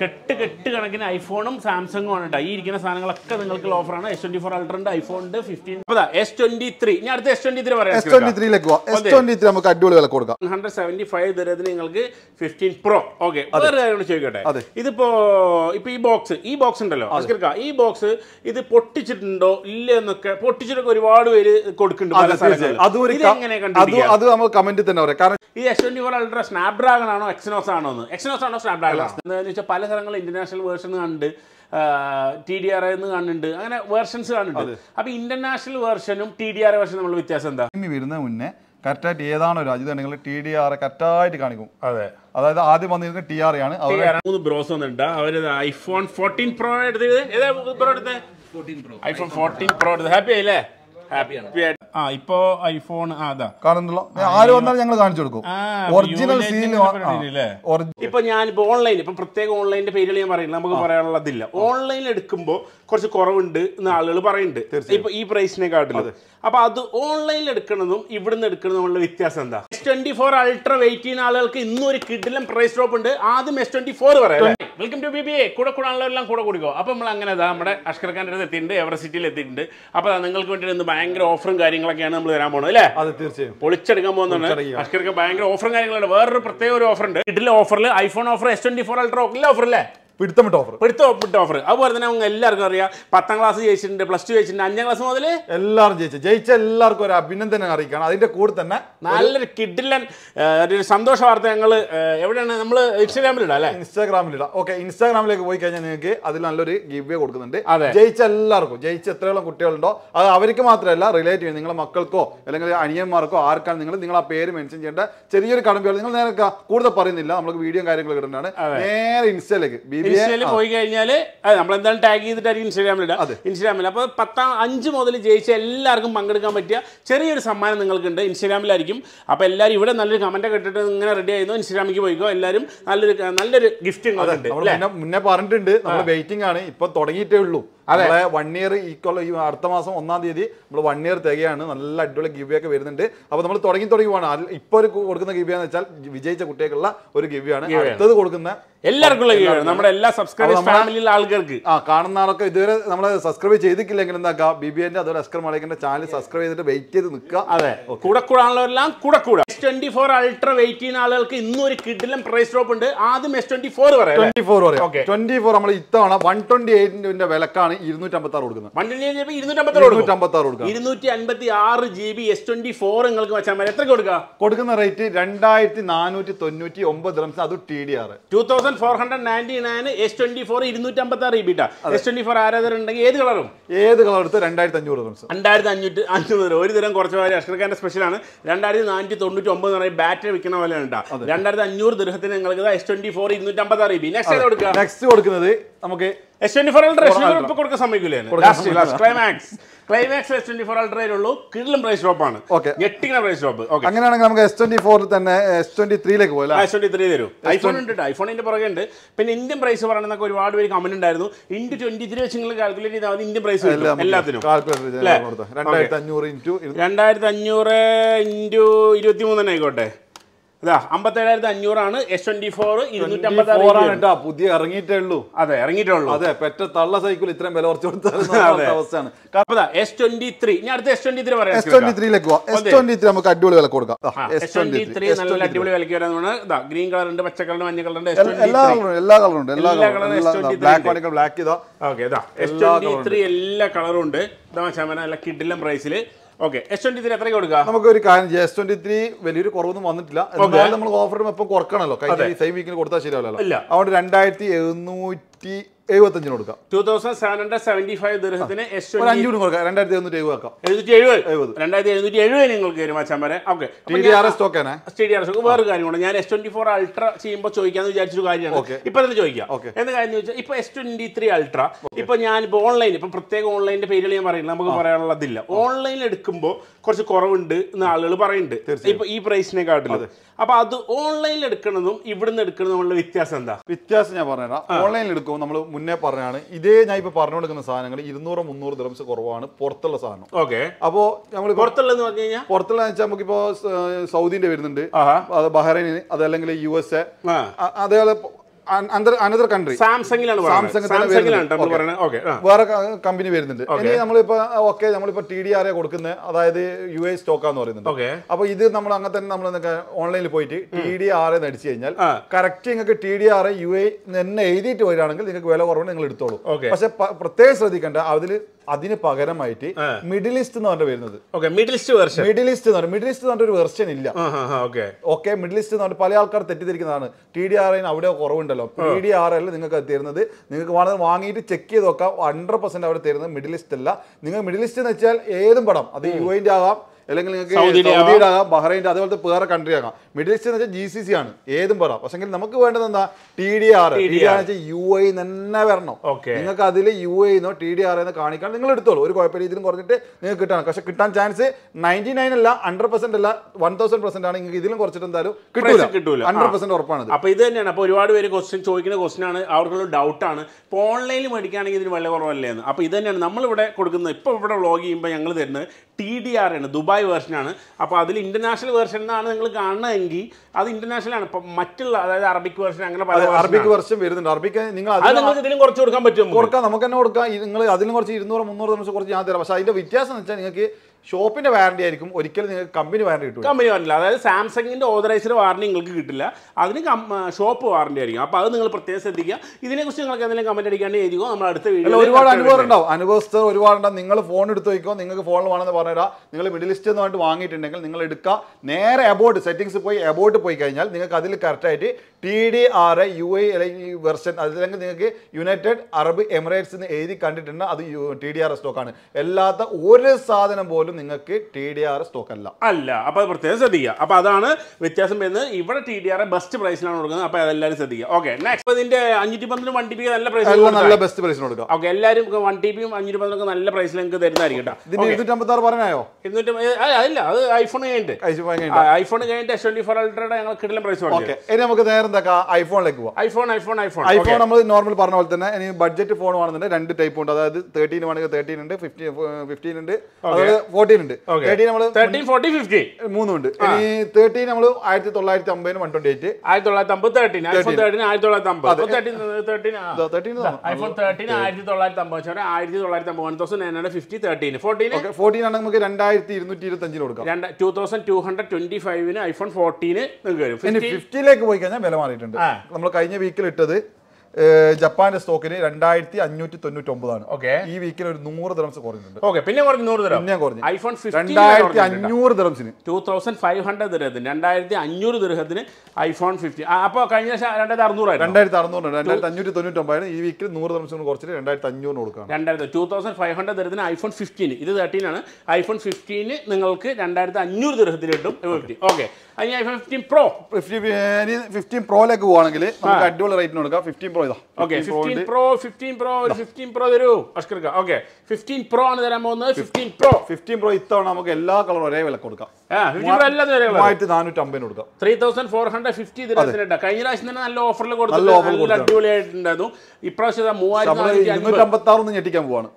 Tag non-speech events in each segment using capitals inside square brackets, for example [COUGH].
കെട്ട് കെട്ട് കണക്കിന് ഐഫോണും സാംസങ്ങും ആണ് കേട്ടോ ഈ ഇരിക്കുന്ന സാധനങ്ങളൊക്കെ നിങ്ങൾക്ക് ഓഫറാണ് S twenty four ultra and iPhone fifteen three ഞാൻ അടുത്ത എസ് ട്വന്റി ത്രീ പറയാം എസ് ട്വന്റി ത്രീയിലേക്ക് എസ് ട്വന്റി ത്രീ നമുക്ക് അടിപൊളി വില കൊടുക്കാം ഹൺഡ്രഡ് സെവന്റി ഫൈവ് തരത്തിന് നിങ്ങൾക്ക് ഫിഫ്റ്റീൻ പ്രോ ഓക്കെ വേറെ കാര്യങ്ങൾ ചോദിക്കട്ടെ ഇതിപ്പോ ഇപ്പൊ ഈ ബോക്സ് ഈ ബോക്സ് ഉണ്ടല്ലോ ഈ ബോക്സ് ഇത് പൊട്ടിച്ചിട്ടുണ്ടോ ഇല്ല എന്നൊക്കെ പൊട്ടിച്ചിട്ടൊക്കെ ഒരുപാട് പേര് കൊടുക്കുന്നുണ്ട് അത് നമ്മൾ കമന്റിൽ തന്നെ പറയാം കാരണം ഈ S twenty four ultra Snapdragon ആണോ എക്സിനോസ് ആണോ എന്ന് എക്സിനോസ് ആണോ സ്നാപ്ഡ്രാഗൺ ആണോ വെച്ചാൽ പല കാലകാലങ്ങൾ ഇന്റർനാഷണൽ വേർഷൻ കണ്ടുണ്ട് ടി ഡി ആർ എന്ന് കാണുന്നുണ്ട് അങ്ങനെ വേർഷൻസ് കാണുന്നുണ്ട് അപ്പോൾ ഇന്റർനാഷണൽ വേർഷനും ടി ഡി ആർ വേർഷനും നമ്മൾ വ്യത്യാസം എന്താ ഇനി വരുന്ന മുന്നേ കറക്റ്റായിട്ട് ഏതാണോ രാജ്യത്ത് നിങ്ങൾ ടി ഡി ആർ കറക്റ്റായിട്ട് കാണിക്കും അതെ അതായത് ആദ്യം വന്നിരുന്ന ടി ആർ ആണ് മൂന്ന് ബ്രോസ് വന്നിട്ടുണ്ട് അവര് ഐഫോൺ ഫോർട്ടീൻ പ്രോ എടുത്തത് ഏതാ ബ്രോ എടുത്തത് ഐഫോൺ ഫോർട്ടീൻ പ്രോ എടുത്തത് ഹാപ്പി ആയില്ലേ ഹാപ്പിയാണ് ആ ഇപ്പോ ഐഫോൺ അതാ കാണുന്നുണ്ടല്ലോ ആര് വന്നാലും ഞങ്ങൾ കാണിച്ചു കൊടുക്കും ഒറിജിനൽ സീൽ ഇപ്പൊ ഞാനിപ്പോ ഓൺലൈൻ ഇപ്പൊ പ്രത്യേക ഓൺലൈനിന്റെ പേരുകൾ ഞാൻ പറയുന്നത് നമുക്ക് പറയാനുള്ളതില്ല ഓൺലൈനിൽ എടുക്കുമ്പോൾ കുറച്ച് കുറവുണ്ട് എന്ന് ആളുകൾ പറയുന്നുണ്ട് ഇപ്പൊ ഈ പ്രൈസിനെ കാട്ടിലും അപ്പൊ അത് ഓൺലൈനിൽ എടുക്കുന്നതും ഇവിടുന്ന് എടുക്കുന്നതും ഉള്ള വ്യത്യാസം എന്താ S twenty four ultra wait ചെയ്യുന്ന ആളുകൾക്ക് ഇന്നും ഒരു കിഡിലും പ്രൈസ് ഡ്രോപ്പ് ഉണ്ട് ആദ്യം എസ് ട്വന്റി ഫോർ പറയാം welcome to B B A കൂടെ കൂടെ കൂടാനുള്ളവരെല്ലാം കൂടെ കൂടിക്കോ അപ്പൊ നമ്മൾ അങ്ങനെ അതാ നമ്മുടെ അഷ്കർ ഖാൻ്റെ അടുത്ത് എത്തിയിട്ടുണ്ട് എവറസിറ്റിയിൽ എത്തിയിട്ടുണ്ട് അപ്പൊ നിങ്ങൾക്ക് വേണ്ടി ഇന്ന് ഭയങ്കര ഓഫറും കാര്യങ്ങളൊക്കെയാണ് നമ്മൾ തരാൻ പോകുന്നത് അല്ലേ അത് തീർച്ചയായും പൊളിച്ചെടുക്കാൻ പോകുന്നതാണ് അഷ്കർക്ക് ഭയങ്കര ഓഫറും കാര്യങ്ങളാണ് വേറൊരു പ്രത്യേക ഒരു ഓഫർ ഉണ്ട് കിഡിലെ ഓഫറിൽ iPhone offer S twenty four ultra offer അല്ലേ പിടുത്തമിട്ട ഓഫർ പിടുത്തമിട്ട ഓഫർ അതുപോലെ തന്നെ നമുക്ക് എല്ലാവർക്കും അറിയാം പത്താം ക്ലാസ് ജയിച്ചിട്ടുണ്ട് പ്ലസ് ടു ജയിച്ചിട്ടുണ്ട് അഞ്ചാം ക്ലാസ് മുതൽ എല്ലാവരും ജയിച്ചു ജയിച്ച എല്ലാവർക്കും ഒരു അഭിനന്ദനം അറിയിക്കണം അതിന്റെ കൂടെ തന്നെ നല്ലൊരു കിഡിലൻ ഒരു സന്തോഷ വാർത്ത ഞങ്ങൾ എവിടെയാണ് നമ്മൾ ഇൻസ്റ്റാഗ്രാമിലിടാം അല്ലേ ഇൻസ്റ്റാഗ്രാമിലിടാം ഓക്കെ ഇൻസ്റ്റാഗ്രാമിലേക്ക് പോയി കഴിഞ്ഞാൽ നിങ്ങൾക്ക് അതിൽ നല്ലൊരു ഗിവ് കൊടുക്കുന്നുണ്ട് ജയിച്ച എല്ലാവർക്കും ജയിച്ച എത്രയോളം കുട്ടികളുണ്ടോ അത് അവർക്ക് മാത്രമല്ല റിലേറ്റ് ചെയ്യും നിങ്ങളുടെ മക്കൾക്കോ അല്ലെങ്കിൽ അനിയന്മാർക്കോ ആർക്കാണ് നിങ്ങൾ നിങ്ങൾ ആ പേര് മെൻഷൻ ചെയ്യേണ്ട ചെറിയൊരു കടമ്പയാണ് നിങ്ങൾ നേരെ കൂടുതൽ പറയുന്നില്ല നമുക്ക് വീഡിയോ കാര്യങ്ങളൊക്കെ ഇടുന്നതാണ് നേരെ ഇൻസ്റ്റയിലേക്ക് ബി ഇൻസ്റ്റയിൽ പോയി കഴിഞ്ഞാൽ നമ്മൾ നമ്മളെന്തായാലും ടാഗ് ചെയ്തിട്ടായിരിക്കും ഇൻസ്റ്റാഗ്രാമിൽ ഇടാം ഇൻസ്റ്റാഗ്രാമിൽ അപ്പോൾ പത്താം അഞ്ച് മുതൽ ജയിച്ച എല്ലാവർക്കും പങ്കെടുക്കാൻ പറ്റിയ ചെറിയൊരു സമ്മാനം നിങ്ങൾക്കുണ്ട് ഇൻസ്റ്റാഗ്രാമിലായിരിക്കും അപ്പോൾ എല്ലാവരും ഇവിടെ നല്ലൊരു കമൻ്റ് കേട്ടിട്ട് ഇങ്ങനെ റെഡി ആയിരുന്നു ഇൻസ്റ്റാഗ്രാമിലേക്ക് പോയിക്കോ എല്ലാവരും നല്ലൊരു നല്ലൊരു ഗിഫ്റ്റ് മുന്നേ പറഞ്ഞിട്ടുണ്ട് നമ്മൾ വെയിറ്റിംഗ് ആണ് ഇപ്പോൾ തുടങ്ങിയിട്ടേ ഉള്ളൂ നമ്മളെ വൺ ഇയർ ഈക്വൽ അടുത്ത മാസം ഒന്നാം തീയതി നമ്മൾ വൺ ഇയർ തികയാണ് നല്ല അടിപൊളി ഗിവ് ഒക്കെ വരുന്നുണ്ട് അപ്പോൾ നമ്മൾ തുടങ്ങി തുടങ്ങി പോകണം ഇപ്പോൾ ഒരു കൊടുക്കുന്ന ഗിവ് എന്ന് വെച്ചാൽ വിജയിച്ച കുട്ടികൾക്കുള്ള ഒരു ഗിവ്യാണ് അടുത്തത് കൊടുക്കുന്ന എല്ലാവർക്കും നമ്മുടെ എല്ലാ സബ്സ്ക്രൈബേഴ്സ് ഫാമിലിയിലെ ആൾക്കാർക്ക് ആ കാണുന്ന ആളൊക്കെ ഇതുവരെ നമ്മൾ സബ്സ്ക്രൈബ് ചെയ്തിട്ടില്ലെങ്കിൽ എന്താ ബി ബി എന്റെ അതുപോലെ അസ്കർ മാളികന്റെ ചാനൽ സബ്സ്ക്രൈബ് ചെയ്തിട്ട് വെയിറ്റ് ചെയ്ത് നിൽക്കുക അതെ കൂടെ കൂടാനുള്ളവരെല്ലാം കൂടെ കൂടെ S twenty four ultra wait ചെയ്യുന്ന ആളുകൾക്ക് ഇന്നും ഒരു കിഡിലും പ്രൈസ് ഡ്രോപ്പ് ഉണ്ട് ആദ്യം എസ് ട്വന്റി ഫോർ പറയാം ട്വന്റി ഫോർ പറയാം ഓക്കെ ട്വന്റി ഫോർ നമ്മൾ ഇത്തവണ വൺ ട്വന്റി എയ്റ്റിന്റെ വിലക്കാണ് ഇരുന്നൂറ്റമ്പത്തി ആറ് കൊടുക്കുന്നത് വൺ ട്വന്റി എയ്റ്റ് ഇരുന്നൂറ്റമ്പത്തി ആറ് ഇരുന്നൂറ്റമ്പത്തി ആറ് കൊടുക്കുക ഇരുന്നൂറ്റി അൻപത്തി ആറ് G B S twenty four നിങ്ങൾക്ക് വെച്ചാൽ മതി എത്ര കൊടുക്കുക കൊടുക്കുന്ന റേറ്റ് രണ്ടായിരത്തി നാനൂറ്റി തൊണ്ണൂറ്റി ഒമ്പത് ഡ്രംസ് അത് T D R two thousand thousand four hundred ninety nine S twenty four ഇരുന്നൂറ്റമ്പത്തി ആറ് ബീട്ടാ എസ് ട്വന്റി ഫോർ ആരാധകരുണ്ടെങ്കിൽ ഏത് കളറും ഏത് കളർ എടുത്ത് രണ്ടായിരത്തി അഞ്ഞൂറ് രണ്ടായിരത്തി അഞ്ഞൂറ്റി അഞ്ഞൂറ് രൂപ ഒരു തരം കുറച്ച് പോലെ അഷ്കർക്കാരൻ്റെ സ്പെഷ്യലാണ് രണ്ടായിരത്തി നാനൂറ്റി തൊണ്ണൂറ്റി ഒമ്പത് പറയുന്നത് ബാറ്ററി വിൽക്കുന്ന പോലെ ഉണ്ടാ രണ്ടായിരത്തി അഞ്ഞൂറ് ദൃഹത്തിന് നിങ്ങൾക്ക് എസ് ട്വന്റി ഫോർ ഇരുന്നൂറ്റമ്പത്തി ആറ് ബി നെക്സ്റ്റ് കൊടുക്കുക നെക്സ്റ്റ് കൊടുക്കുന്നത് നമുക്ക് S last climax climax price അങ്ങനെയാണെങ്കിൽ നമുക്ക് എസ് ട്വന്റി ഫോറിൽ തന്നെ എസ് ട്വന്റി ത്രീയിലേക്ക് ഐഫോണിന്റെ പുറകെ ഉണ്ട് പിന്നെ ഇന്ത്യൻ പ്രൈസ് പറയണമെന്നൊക്കെ ഒരുപാട് പേര് കമന്റ് ഉണ്ടായിരുന്നു ഇന്റു ട്വന്റി ത്രീ വെച്ച് നിങ്ങൾ കാൽക്കുലേറ്റ് ചെയ്താൽ ഇന്ത്യൻ പ്രൈസ് എല്ലാത്തിനും രണ്ടായിരത്തി അഞ്ഞൂറ് ഇൻറ്റു ഇരുപത്തി മൂന്ന് തന്നെ ആയിക്കോട്ടെ ഇതാ അമ്പത്തേഴായിരത്തി അഞ്ഞൂറാണ് എസ് ട്വന്റി ഫോർ ഇരുന്നൂറ്റമ്പത്തി പുതിയ ഇറങ്ങിയിട്ടേ ഉള്ളൂ അതെ ഇറങ്ങിയിട്ടുള്ളൂ അതെ പെറ്റ തള്ള സൈക്കിൾ ഇത്രയും വില കുറച്ച് അവസ്ഥയാണ് എസ് ട്വന്റി ത്രീ അടുത്ത എസ് ട്വന്റി ത്രീ പറയാം എസ് ട്വന്റി നമുക്ക് അടിപൊളി വില കൊടുക്കാം എസ് നല്ല അടിപൊളി വിലക്ക് വരാനാണ് ഇതാ ഗ്രീൻ കളർ ഉണ്ട് പച്ച കളർ മഞ്ഞ കളർ ഉണ്ട് എല്ലാ കളറും എല്ലാ കളറും ഉണ്ട് എല്ലാ കളറും ബ്ലാക്ക് ആണെങ്കിൽ ബ്ലാക്ക് ഇതാ ഓക്കെ ഇതാ എസ് ട്വന്റി ത്രീ എല്ലാ കളറും ഉണ്ട് ഇതാ ശമന നല്ല കിഡിലും പ്രൈസിൽ ഓക്കെ എത്ര നമുക്ക് ഒരു കാര്യം എസ് ട്വന്റി ത്രീ വലിയൊരു കുറവൊന്നും വന്നിട്ടില്ല എന്നാലും നമ്മൾ ഓഫറും ഇപ്പം കുറക്കണല്ലോ കഴിഞ്ഞ സെയിം വീക്കിൽ കൊടുത്താൽ ശരിയാവില്ലല്ലോ അതുകൊണ്ട് രണ്ടായിരത്തി എഴുന്നൂറ്റി എഴുപത്തഞ്ചിന് കൊടുക്കാം two thousand seven hundred seventy five ദീർഘത്തിന് എസ് ഒരു കൊടുക്കാം രണ്ടായിരത്തി എഴുന്നൂറ്റി എഴുപത് ആക്കാം എഴുപത് എഴുപത് രണ്ടായിരത്തി എഴുന്നൂറ്റി എഴുപത് നിങ്ങൾക്ക് വരും അച്ഛൻ വരെ ഓക്കെ ടി ആർ എസ് സ്റ്റോക്കാണ് ടി ആർ എസ് വേറൊരു കാര്യമാണ് ഞാൻ എസ് ട്വന്റി ഫോർ അൾട്ര ചെയ്യുമ്പോൾ ചോദിക്കാന്ന് വിചാരിച്ചൊരു കാര്യമാണ് ഇപ്പൊ തന്നെ ചോദിക്കാം എന്ത് കാര്യം ചോദിച്ചാൽ ഇപ്പൊ എസ് ട്വന്റി ത്രീ അൾട്ര ഇപ്പൊ ഞാൻ ഓൺലൈൻ ഇപ്പൊ പ്രത്യേക ഓൺലൈനിന്റെ പേരുകൾ ഞാൻ പറയുന്നത് നമുക്ക് പറയാനുള്ളതില്ല ഓൺലൈൻ എടുക്കുമ്പോൾ കുറച്ച് കുറവുണ്ട് എന്ന് ആളുകൾ പറയുന്നുണ്ട് ഇപ്പൊ ഈ പ്രൈസിനെ കാട്ടിലും അപ്പൊ അത് ഓൺലൈനിൽ എടുക്കണതും ഇവിടുന്ന് എടുക്കുന്നതും ഉള്ള വ്യത്യാസം എന്താ വ്യത്യാസം ഞാൻ പറഞ്ഞുതരാം ഓൺലൈനിൽ എടുക്കുമ്പോൾ നമ്മൾ മുന്നേ പറഞ്ഞാണ് ഇതേ ഞാൻ ഇപ്പൊ പറഞ്ഞു കൊടുക്കുന്ന സാധനങ്ങൾ ഇരുന്നൂറ് മുന്നൂറ് ദിറംസ് കുറവാണ് പുറത്തുള്ള സാധനം ഓക്കെ അപ്പോ നമ്മൾ പുറത്തുള്ള പുറത്തുള്ള വെച്ചാൽ നമുക്കിപ്പോ സൗദിന്റെ വരുന്നുണ്ട് ബഹ്റൈനിന് അതല്ലെങ്കിൽ യു എസ് എ അതേപോലെ അനദർ കൺട്രി സാംസങ്ങിലാണ് വേറെ കമ്പനി വരുന്നുണ്ട് ഇനി നമ്മളിപ്പോ ഓക്കെ നമ്മളിപ്പോ ടി ഡി ആർ കൊടുക്കുന്നത് അതായത് യു എ സ്റ്റോക്ക് എന്ന് പറയുന്നുണ്ട് അപ്പൊ ഇത് നമ്മൾ അങ്ങനെ തന്നെ നമ്മൾ ഓൺലൈനിൽ പോയിട്ട് ടി ഡി ആർ എന്ന് അടിച്ചു കഴിഞ്ഞാൽ കറക്റ്റ് നിങ്ങൾക്ക് T D R U A എന്നെ എഴുതിയിട്ട് വരികയാണെങ്കിൽ നിങ്ങൾക്ക് വില കുറവ് നിങ്ങൾ എടുത്തോളൂ പക്ഷെ പ്രത്യേകം ശ്രദ്ധിക്കേണ്ട അതിൽ അതിന് പകരമായിട്ട് മിഡിൽ ഈസ്റ്റ് എന്ന് പറഞ്ഞ വരുന്നത് മിഡിൽ ഈസ്റ്റ് മിഡിൽ ഈസ്റ്റ് എന്ന് പറഞ്ഞാൽ മിഡിൽ ഈസ്റ്റ് എന്ന് പറഞ്ഞ ഒരു വെർഷൻ ഇല്ല ഓക്കെ മിഡിൽ ഈസ്റ്റ് എന്ന് പറഞ്ഞ പല ആൾക്കാർ തെറ്റിദ്ധരിക്കുന്നതാണ് ടി ഡി ആർ അവിടെ കുറവുണ്ട് ഉണ്ടല്ലോ പി ഡി ആർ അല്ല നിങ്ങൾക്ക് തരുന്നത് നിങ്ങൾക്ക് വേണത് വാങ്ങിയിട്ട് ചെക്ക് ചെയ്ത് നോക്കാം ഹൺഡ്രഡ് പെർസെൻറ്റ് അവർ തരുന്നത് മിഡിൽ ഈസ്റ്റ് അല്ല നിങ്ങൾ മിഡിൽ ഈസ്റ്റ് എന്ന് വെച്ചാൽ ഏതും പടം അത് യു എൻ്റെ ആകാം അല്ലെങ്കിൽ നിങ്ങൾക്ക് സൗദിയുടെ ആകാം ബഹ്റൈൻ്റെ അതുപോലത്തെ വേറെ കൺട്രി ആകാം മിഡിൽ ഈസ്റ്റ് എന്ന് വെച്ചാൽ ജി സി സി ആണ് ഏതും പറ പക്ഷെങ്കിൽ നമുക്ക് വേണ്ടത് എന്താ T D R T D R വെച്ചാൽ യു ഐ തന്നെ വരണം നിങ്ങൾക്ക് അതിൽ യു ഐ എന്നോ ടി ഡി ആർ എന്നോ കാണിക്കാൻ നിങ്ങൾ എടുത്തോളൂ ഒരു കുഴപ്പമില്ല ഇതിലും കുറഞ്ഞിട്ട് നിങ്ങൾക്ക് കിട്ടണം പക്ഷെ കിട്ടാൻ ചാൻസ് നയൻറ്റി നയൻ അല്ല ഹൺഡ്രഡ് പെർസെന്റ് അല്ല വൺ തൗസൻഡ് പെർസെന്റ് ആണ് നിങ്ങൾക്ക് ഇതിലും കുറച്ചിട്ട് എന്തായാലും കിട്ടില്ല കിട്ടില്ല ഹൺഡ്രഡ് പെർസെന്റ് ഉറപ്പാണ് അപ്പൊ ഇത് തന്നെയാണ് അപ്പോൾ ഒരുപാട് പേര് ക്വസ്റ്റ്യൻ ചോദിക്കുന്ന ക്വസ്റ്റ്യൻ ആണ് അവർക്കുള്ള ആണ് ഇപ്പൊ ഓൺലൈനിൽ മേടിക്കുകയാണെങ്കിൽ ഇതിന് വളരെ കുറവല്ലേ എന്ന് അപ്പോൾ ഇത് തന്നെയാണ് നമ്മളിവിടെ കൊടുക്കുന്നത് ഇപ്പൊ ഇവിടെ വ്ളോഗ് ചെയ്യുമ്പോൾ ഞങ്ങൾ തരുന്നത് ടി ഡി ആർ ആണ് ദുബായ് മലയാളി വേർഷനാണ് അപ്പോൾ അതിൽ ഇൻ്റർനാഷണൽ വേർഷൻ എന്നാണ് നിങ്ങൾ കാണണമെങ്കിൽ അത് ഇൻ്റർനാഷണൽ ആണ് ഇപ്പം മറ്റുള്ള അതായത് അറബിക് വേർഷൻ അങ്ങനെ പല അറബിക് വേർഷൻ വരുന്നുണ്ട് അറബിക്ക് നിങ്ങൾ നിങ്ങൾക്ക് ഇതിലും കുറച്ച് കൊടുക്കാൻ പറ്റും കൊടുക്കാം നമുക്ക് തന്നെ കൊടുക്കാം നിങ്ങൾ അതിലും കുറച്ച് ഇരുന്നൂറ് മുന്നൂറ് കുറച്ച് ഞാൻ തരാം പക്ഷേ അതിൻ്റെ വ്യത്യാസം എന്ന് വെച്ചാൽ നിങ്ങൾക്ക് ഷോപ്പിന്റെ വാറണ്ടി ആയിരിക്കും ഒരിക്കലും നിങ്ങൾക്ക് കമ്പനി വാറണ്ടി കിട്ടും കമ്പനി വാറണ്ടി അതായത് സാംസങ്ങിന്റെ ഓതറൈസ്ഡ് വാറണ്ടി നിങ്ങൾക്ക് കിട്ടില്ല അതിന് ഷോപ്പ് വാറണ്ടി ആയിരിക്കും അപ്പോൾ അത് നിങ്ങൾ പ്രത്യേകം ശ്രദ്ധിക്കുക ഇതിനെക്കുറിച്ച് നിങ്ങൾക്ക് എന്തെങ്കിലും കമന്റ് അടിക്കാണ്ട് എഴുതിയോ നമ്മൾ അടുത്ത വീഡിയോ ഒരുപാട് അനുഭവം ഉണ്ടാവും അനുഭവസ്ഥ ഉണ്ടാവും നിങ്ങൾ ഫോൺ എടുത്ത് വയ്ക്കോ നിങ്ങൾക്ക് ഫോണിൽ വേണമെന്ന് പറഞ്ഞുതരാം നിങ്ങൾ മിഡിൽ ഈസ്റ്റ് ആയിട്ട് വാങ്ങിയിട്ടുണ്ടെങ്കിൽ നിങ്ങൾ എടുക്കുക നേരെ അബോട്ട് സെറ്റിംഗ്സ് പോയി അബോട്ട് പോയി കഴിഞ്ഞാൽ നിങ്ങൾക്ക് അതിൽ കറക്റ്റായിട്ട് T D R A U I അല്ലെങ്കിൽ വെർഷൻ അതല്ലെങ്കിൽ നിങ്ങൾക്ക് യുണൈറ്റഡ് അറബ് എമിറേറ്റ്സ് എന്ന് എഴുതി കണ്ടിട്ടുണ്ട് അത് ടി ഡി ആർ സ്റ്റോക്കാണ് അല്ലാത്ത ഒരു സാധനം പോലും പോലും നിങ്ങൾക്ക് ടി ഡി ആർ സ്റ്റോക്ക് അല്ല അല്ല അപ്പൊ അത് പ്രത്യേകം ശ്രദ്ധിക്കുക അപ്പൊ അതാണ് വ്യത്യാസം വരുന്നത് ഇവിടെ ടി ഡി ആർ ബെസ്റ്റ് പ്രൈസിനാണ് കൊടുക്കുന്നത് അപ്പൊ അതെല്ലാവരും ശ്രദ്ധിക്കുക ഓക്കെ നെക്സ്റ്റ് ഇതിന്റെ അഞ്ഞൂറ്റി പന്ത്രണ്ട് വൺ ടി പി നല്ല പ്രൈസ് നല്ല ബെസ്റ്റ് പ്രൈസിന് കൊടുക്കുക ഓക്കെ എല്ലാവരും വൺ ടി പിയും അഞ്ഞൂറ്റി പന്ത്രണ്ടൊക്കെ നല്ല പ്രൈസിൽ നിങ്ങൾക്ക് തരുന്നതായിരിക്കും കേട്ടോ ഇരുന്നൂറ്റമ്പത്താറ് പറഞ്ഞായോ ഇരുന്നൂറ്റി അല്ല അത് ഐഫോൺ കഴിഞ്ഞിട്ട് ഐഫോൺ കഴിഞ്ഞിട്ട് എസ് ട്വന്റി ഫോർ അൾട്രയുടെ ഞങ്ങൾ കിട്ടുന്ന പ്രൈസ് ഓക്കെ നമുക്ക് നേരം എന്താക്കാം ഐഫോണിലേക്ക് പോവാം ഐഫോൺ ഐഫോൺ ഐഫോൺ ഐഫോൺ നമ്മൾ നോർമൽ പറഞ്ഞ പോലെ തന്നെ ബഡ്ജറ്റ് ഫോൺ ആണെന്നുണ്ടെങ്കിൽ രണ്ട് ടൈപ്പ് ഉണ്ട് അതായത് തേർട്ടീൻ വേണമെങ്കിൽ തേർട്ടീൻ ഉണ്ട് ഫിഫ്റ്റീൻ ഫിഫ്റ്റീൻ ഉണ്ട് അതായത് ഫോർട്ടീൻ ഉണ്ട് തേർട്ടീൻ നമ്മൾ ഇനി നമ്മൾ ആയിരത്തി തൊള്ളായിരത്തി അമ്പതിന് വൺ ട്വന്റി എയ്റ്റ് ആയിരത്തി തൊള്ളായിരത്തി അമ്പത് നമുക്ക് രണ്ടായിരത്തി ഇരുന്നൂറ്റി ഇരുപത്തി അഞ്ചിന് കൊടുക്കാം two thousand two hundred twenty ഫൈവിന് ഐഫോൺ ഫോർട്ടീന് നിങ്ങൾക്ക് വരും ഫിഫ്റ്റിയിലേക്ക് പോയി കഴിഞ്ഞാൽ വില മാറിയിട്ടുണ്ട് നമ്മൾ കഴിഞ്ഞ വീക്കിൽ ഇട്ടത് ജപ്പാന്റെ സ്റ്റോക്കിന് രണ്ടായിരത്തി അഞ്ഞൂറ്റി തൊണ്ണൂറ്റി ഒമ്പതാണ് ഓക്കെ ഈ വീക്കിൽ ഒരു നൂറ് ദ്രംസ് കുറഞ്ഞിട്ടുണ്ട് പിന്നെ കുറഞ്ഞു നൂറ് ദിറം പിന്നെ കുറഞ്ഞു ഐഫോൺ രണ്ടായിരത്തി അഞ്ഞൂറ് ദ്രംസിന് ടൂ തൗസൻഡ് ഫൈവ് ഹൺഡ്രഡ് ദൃഹത്തിന് രണ്ടായിരത്തി അഞ്ഞൂറ് ദിർഹത്തിന് ഐഫോൺ ഫിഫ്റ്റി അപ്പോൾ കഴിഞ്ഞ രണ്ടായിരത്തി അറുന്നൂറായിരുന്നു രണ്ടായിരത്തി അറുന്നൂറ് രണ്ടായിരത്തി അഞ്ഞൂറ്റി തൊണ്ണൂറ്റി ഒമ്പതിന് ഈ വീക്കിൽ നൂറ് ദ്രംസിന് കുറച്ചിട്ട് രണ്ടായിരത്തി അഞ്ഞൂറ് കൊടുക്കാം രണ്ടായിരത്തി ടൂ തൗസൻഡ് ഫൈവ് ഹൺഡ്രഡ് ദിർഹത്തിന് ഐഫോൺ ഫിഫ്റ്റീൻ ഇത് തേർട്ടീൻ ആണ് ഐഫോൺ ഫിഫ്റ്റീന് നിങ്ങൾക്ക് രണ്ടായിരത്തി അഞ്ഞൂറ് ദിർഹത്തിന് കിട്ടും ഫിഫ്റ്റി ഓക്കെ അതിന് iPhone fifteen pro fifty fifteen പ്രോയിലേക്ക് പോവാണെങ്കിൽ നമുക്ക് അടിപൊളി റേറ്റിന് കൊടുക്കാം ഫിഫ്റ്റീൻ പ്രോ ഇതാ okay fifteen pro fifteen pro ഒരു ഫിഫ്റ്റീൻ പ്രോ തരൂ അഷ്കർക്ക് ഓക്കെ ഫിഫ്റ്റീൻ പ്രോ ആണ് തരാൻ പോകുന്നത് ഫിഫ്റ്റീൻ പ്രോ ഫിഫ്റ്റീൻ പ്രോ ഇത്തവണ നമുക്ക് എല്ലാ കളറും ഒരേ വില കൊടുക്കാം three thousand four hundred fifty തരുന്നുണ്ട് കഴിഞ്ഞ പ്രാവശ്യം തന്നെ നല്ല ഓഫറിൽ കൊടുത്തു അടിപൊളിയായിട്ടുണ്ടായിരുന്നു ഇപ്രാവശ്യം മൂവായിരത്തി ഇരുന്നൂറ്റമ്പത്താറ് ഞെട്ടിക്കാൻ പോവാണ്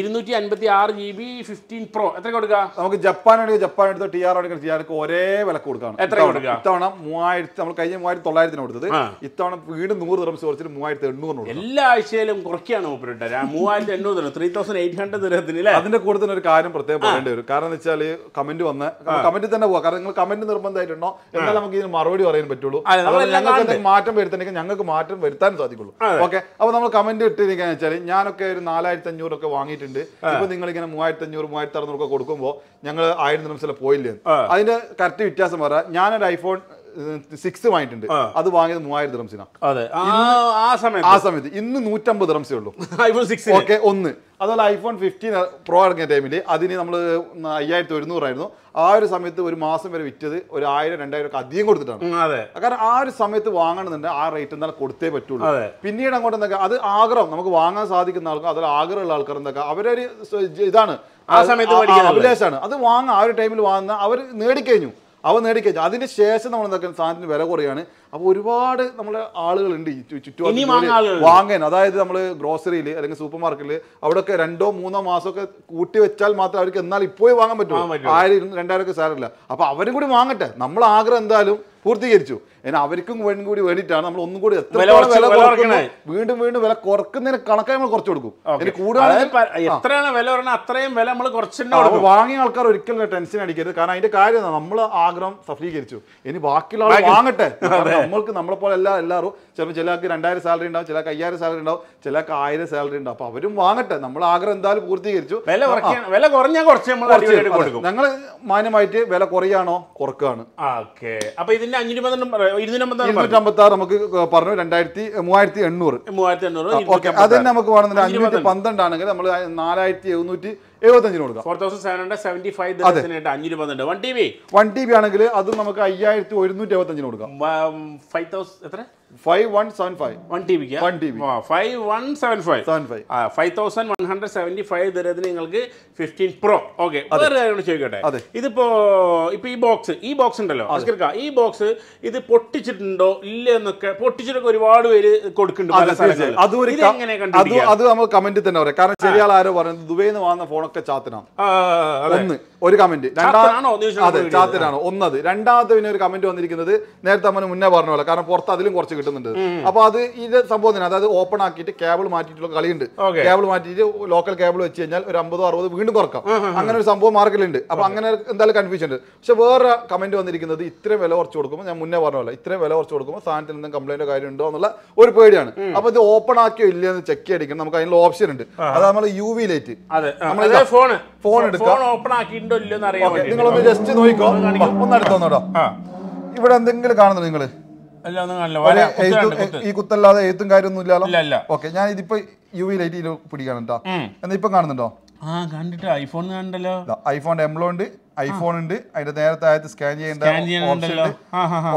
ഇരുന്നൂറ്റി അൻപത്തി ആറ് ജി ബി ഫിഫ്റ്റീൻ പ്രോ എത്ര കൊടുക്കുക നമുക്ക് ജപ്പാൻ ജപ്പാൻ എടുത്തോ ടി ആർ എടുക്കുക ടി ആർക്ക് ഒരേ വില കൊടുക്കാം എത്ര കൊടുക്കുക ഇത്തവണ മൂവായിരത്തി നമ്മൾ കഴിഞ്ഞ മൂവായിരത്തി തൊള്ളായിരത്തിന് കൊടുത്തത് ഇത്തവണ വീണ്ടും നൂറ് ദിറംസ് കുറച്ചിട്ട് മൂവായിരത്തി എണ്ണൂറിന് എല്ലാ ആഴ്ചയിലും കുറയ്ക്കാണ് ഓപ്പറേറ്റർ മൂവായിരത്തി എണ്ണൂറ് ത്രീ തൗസൻഡ് എയ്റ്റ് ഹൺഡ്രഡ് ദിറത്തിന് അതിന്റെ കൂടെ തന്നെ ഒരു കാര്യം പ്രത്യേകം പറയേണ്ടി വരും കാരണം എന്ന് വെച്ചാൽ കമന്റ് വന്ന് കമന്റ് തന്നെ പോവാ കാരണം നിങ്ങൾ കമന്റ് നിർബന്ധമായിട്ടുണ്ടോ എന്നാൽ നമുക്ക് ഇതിന് മറുപടി പറയാൻ പറ്റുള്ളൂ ഞങ്ങൾക്ക് മാറ്റം വരുത്തണമെങ്കിൽ ഞങ്ങൾക്ക് മാറ്റം വരുത്താൻ സാധിക്കുള്ളൂ ഓക്കെ അപ്പൊ നമ്മൾ കമന്റ് ഇട്ടിരിക്കാന്ന് വെച്ചാൽ ഞാനൊക്കെ ഒരു നാലായിരത്തി അഞ്ഞൂറൊക്കെ വാങ്ങിയിട്ടുണ്ട് ഇപ്പൊ നിങ്ങൾ ഇങ്ങനെ മൂവായിരത്തി അഞ്ഞൂറ് മൂവായിരത്തി അറുന്നൂറൊക്കെ കൊടുക്കുമ്പോൾ ഞങ്ങൾ ആയിരം ദിറംസിലെ പോയില്ലേ അതിന്റെ കറക്റ്റ് വ്യത്യാസം പറയാം ഞാനൊരു ഐഫോൺ സിക്സ് വാങ്ങിയിട്ടുണ്ട് അത് വാങ്ങിയത് മൂവായിരം ദ്രംസിനാണ് ആ സമയത്ത് ഇന്ന് നൂറ്റമ്പത് ദ്രംസേ ഉള്ളൂ ഐഫോൺ [LAUGHS] ഓക്കെ ഒന്ന് അതുപോലെ ഐഫോൺ ഫിഫ്റ്റീൻ പ്രോ ഇറങ്ങിയ ടൈമിൽ അതിന് നമ്മൾ അയ്യായിരത്തി ഒരുന്നൂറായിരുന്നു ആ ഒരു സമയത്ത് ഒരു മാസം വരെ വിറ്റത് ഒരു ആയിരം രണ്ടായിരം ഒക്കെ അധികം കൊടുത്തിട്ടാണ് കാരണം ആ ഒരു സമയത്ത് വാങ്ങണമെന്നുണ്ട് ആ റേറ്റ് എന്നാൽ കൊടുത്തേ പറ്റുള്ളൂ പിന്നീട് അങ്ങോട്ട് എന്തൊക്കെ അത് ആഗ്രഹം നമുക്ക് വാങ്ങാൻ സാധിക്കുന്ന ആൾക്കാർ അതിൽ ആഗ്രഹമുള്ള ആൾക്കാർ എന്തൊക്കെ അവരൊരു ഇതാണ് ആ സമയത്ത് അഭിലാഷാണ് അത് വാങ്ങാൻ ആ ഒരു ടൈമിൽ വാങ്ങുന്ന അവർ നേടിക്കഴിഞ്ഞു അവ നേടിക്കഴിച്ചു അതിന് ശേഷം നമ്മൾ എന്താക്കാൻ സാധനത്തിന് വില കുറയാണ് അപ്പോൾ ഒരുപാട് നമ്മളെ ആളുകളുണ്ട് ചുറ്റുപാട് വാങ്ങാൻ അതായത് നമ്മൾ ഗ്രോസറിയിൽ അല്ലെങ്കിൽ സൂപ്പർ അവിടെ അവിടെയൊക്കെ രണ്ടോ മൂന്നോ മാസമൊക്കെ കൂട്ടി വെച്ചാൽ മാത്രം അവർക്ക് എന്നാൽ ഇപ്പോഴേ വാങ്ങാൻ പറ്റും ആയിരം രണ്ടായിരം ഒക്കെ സാരമില്ല അപ്പോൾ അവരും കൂടി വാങ്ങട്ടെ നമ്മൾ ആഗ്രഹം എന്തായാലും പൂർത്തീകരിച്ചു ഇനി അവർക്കും വേണ്ടി കൂടി വേണ്ടിയിട്ടാണ് നമ്മൾ ഒന്നും കൂടി എത്ര വില വീണ്ടും വീണ്ടും വില കുറക്കുന്നതിന് കണക്കായി നമ്മൾ കുറച്ച് കൊടുക്കും ഇനി എത്രയാണ് വില പറഞ്ഞാൽ അത്രയും വില നമ്മൾ കുറച്ചിട്ടുണ്ടാവും വാങ്ങിയ ആൾക്കാർ ഒരിക്കലും ടെൻഷൻ അടിക്കരുത് കാരണം അതിന്റെ കാര്യം നമ്മൾ ആഗ്രഹം സഫലീകരിച്ചു ഇനി ബാക്കിയുള്ള ആൾ വാങ്ങട്ടെ നമ്മൾക്ക് നമ്മളെ പോലെ എല്ലാ എല്ലാവരും ചിലപ്പോൾ ചിലർക്ക് രണ്ടായിരം സാലറി ഉണ്ടാവും ചിലർക്ക് അയ്യായിരം സാലറി ഉണ്ടാവും ചിലർക്ക് ആയിരം സാലറി ഉണ്ടാവും അപ്പൊ അവരും വാങ്ങട്ടെ നമ്മൾ ആഗ്രഹം എന്തായാലും പൂർത്തീകരിച്ചു വില വില കുറഞ്ഞാൽ കുറച്ച് നമ്മൾ ഞങ്ങൾ മാന്യമായിട്ട് വില കുറയാണോ കുറക്കുകയാണ് ഓക്കെ അപ്പൊ ഇതിന്റെ അഞ്ഞൂറ്റി നമുക്ക് പറഞ്ഞു രണ്ടായിരത്തി മൂവായിരത്തി എണ്ണൂറ് മൂവായിരത്തി എണ്ണൂറ് അത് തന്നെ നമുക്ക് അഞ്ഞൂറ്റി പന്ത്രണ്ട് ആണെങ്കിൽ നമ്മൾ നാലായിരത്തി എഴുന്നൂറ്റി എഴുപത്തഞ്ചിന് കൊടുക്കാം വൺ ടി ബി ആണെങ്കിൽ അത് നമുക്ക് അയ്യായിരത്തി ഒരുന്നൂറ്റി എഴുപത്തഞ്ചിന് കൊടുക്കാം ഫൈവ് തൗസൻഡ് എത്ര five one seven five one T ബിക്ക് വൺ ടി ബി നിങ്ങൾക്ക് ഫിഫ്റ്റീൻ പ്രോ ഓക്കെ വേറെ കാര്യം ചോദിക്കട്ടെ ഇതിപ്പോ ഇപ്പൊ ഈ ബോക്സ് ഈ ബോക്സ് ഉണ്ടല്ലോ അസ്കർക്ക ഈ ബോക്സ് ഇത് പൊട്ടിച്ചിട്ടുണ്ടോ ഇല്ല എന്നൊക്കെ പൊട്ടിച്ചിട്ടൊക്കെ ഒരുപാട് പേര് കൊടുക്കുന്നുണ്ട് അത് നമ്മൾ കമന്റിൽ തന്നെ പറയാം കാരണം ചെറിയ ആരോ പറയുന്നത് ദുബൈയിൽ നിന്ന് വാങ്ങുന്ന ഫോണൊക്കെ ചാത്തനാണ് ഒന്ന് ഒരു കമന്റ് രണ്ടാമത്തെ ചാത്തനാണ് ഒന്നത് രണ്ടാമത്തെ പിന്നെ ഒരു കമന്റ് വന്നിരിക്കുന്നത് നേരത്തെ നമ്മൾ മുന്നേ പറഞ്ഞ കാരണം പുറത്ത് അതിലും കുറച്ച് കിട്ടുന്നുണ്ട് അപ്പൊ അത് ഇത് സംഭവം തന്നെ അതായത് ഓപ്പൺ ആക്കിയിട്ട് കേബിൾ മാറ്റിയിട്ടുള്ള കളിയുണ്ട് കേബിൾ മാറ്റിയിട്ട് ലോക്കൽ കേബിൾ വെച്ച് കഴിഞ്ഞാൽ ഒരു അമ്പതോ അറുപത് വീണ്ടും തുറക്കാം അങ്ങനെ ഒരു സംഭവം മാർക്കലുണ്ട് അപ്പൊ അങ്ങനെ എന്തായാലും കൺഫ്യൂഷൻ ഉണ്ട് പക്ഷെ വേറെ കമന്റ് വന്നിരിക്കുന്നത് ഇത്രയും വില കുറച്ച് കൊടുക്കുമ്പോൾ ഞാൻ മുന്നേ പറഞ്ഞല്ലോ ഇത്രയും വില കുറച്ച് കൊടുക്കുമ്പോൾ സാധനത്തിൽ എന്തെങ്കിലും കംപ്ലൈന്റ് കാര്യം ഉണ്ടോ എന്നുള്ള ഒരു പേടിയാണ് അപ്പൊ ഇത് ഓപ്പൺ ആക്കിയോ ഇല്ലയോ എന്ന് ചെക്ക് ചെയ്യണം നമുക്ക് അതിനുള്ള ഓപ്ഷൻ ഉണ്ട് അത് നമ്മൾ U V light phone phone എടുക്കാം ഓപ്പൺ ഇല്ലയോ നിങ്ങളൊന്ന് ജസ്റ്റ് നോക്കിക്കോ ഒന്ന് അടുത്ത് ഇവിടെ എന്തെങ്കിലും കാണുന്നുണ്ടോ നിങ്ങള് ഈ കുത്തല്ലാതെ എഴുത്തും കാര്യമൊന്നും ഇല്ലല്ലോ ഓക്കെ ഞാൻ ഇതിപ്പോ യു വി ലൈറ്റിൽ പിടിക്കണം കേട്ടോ എന്നാ ഇപ്പൊ കാണുന്നുണ്ടോ ആ കണ്ടിട്ട് ഐഫോൺ കണ്ടല്ലോ ഐഫോൺ എംബ്ലോ ഉണ്ട് ഐഫോൺ ഉണ്ട് അതിന്റെ നേരത്തെ ആയത് സ്കാൻ ചെയ്യേണ്ട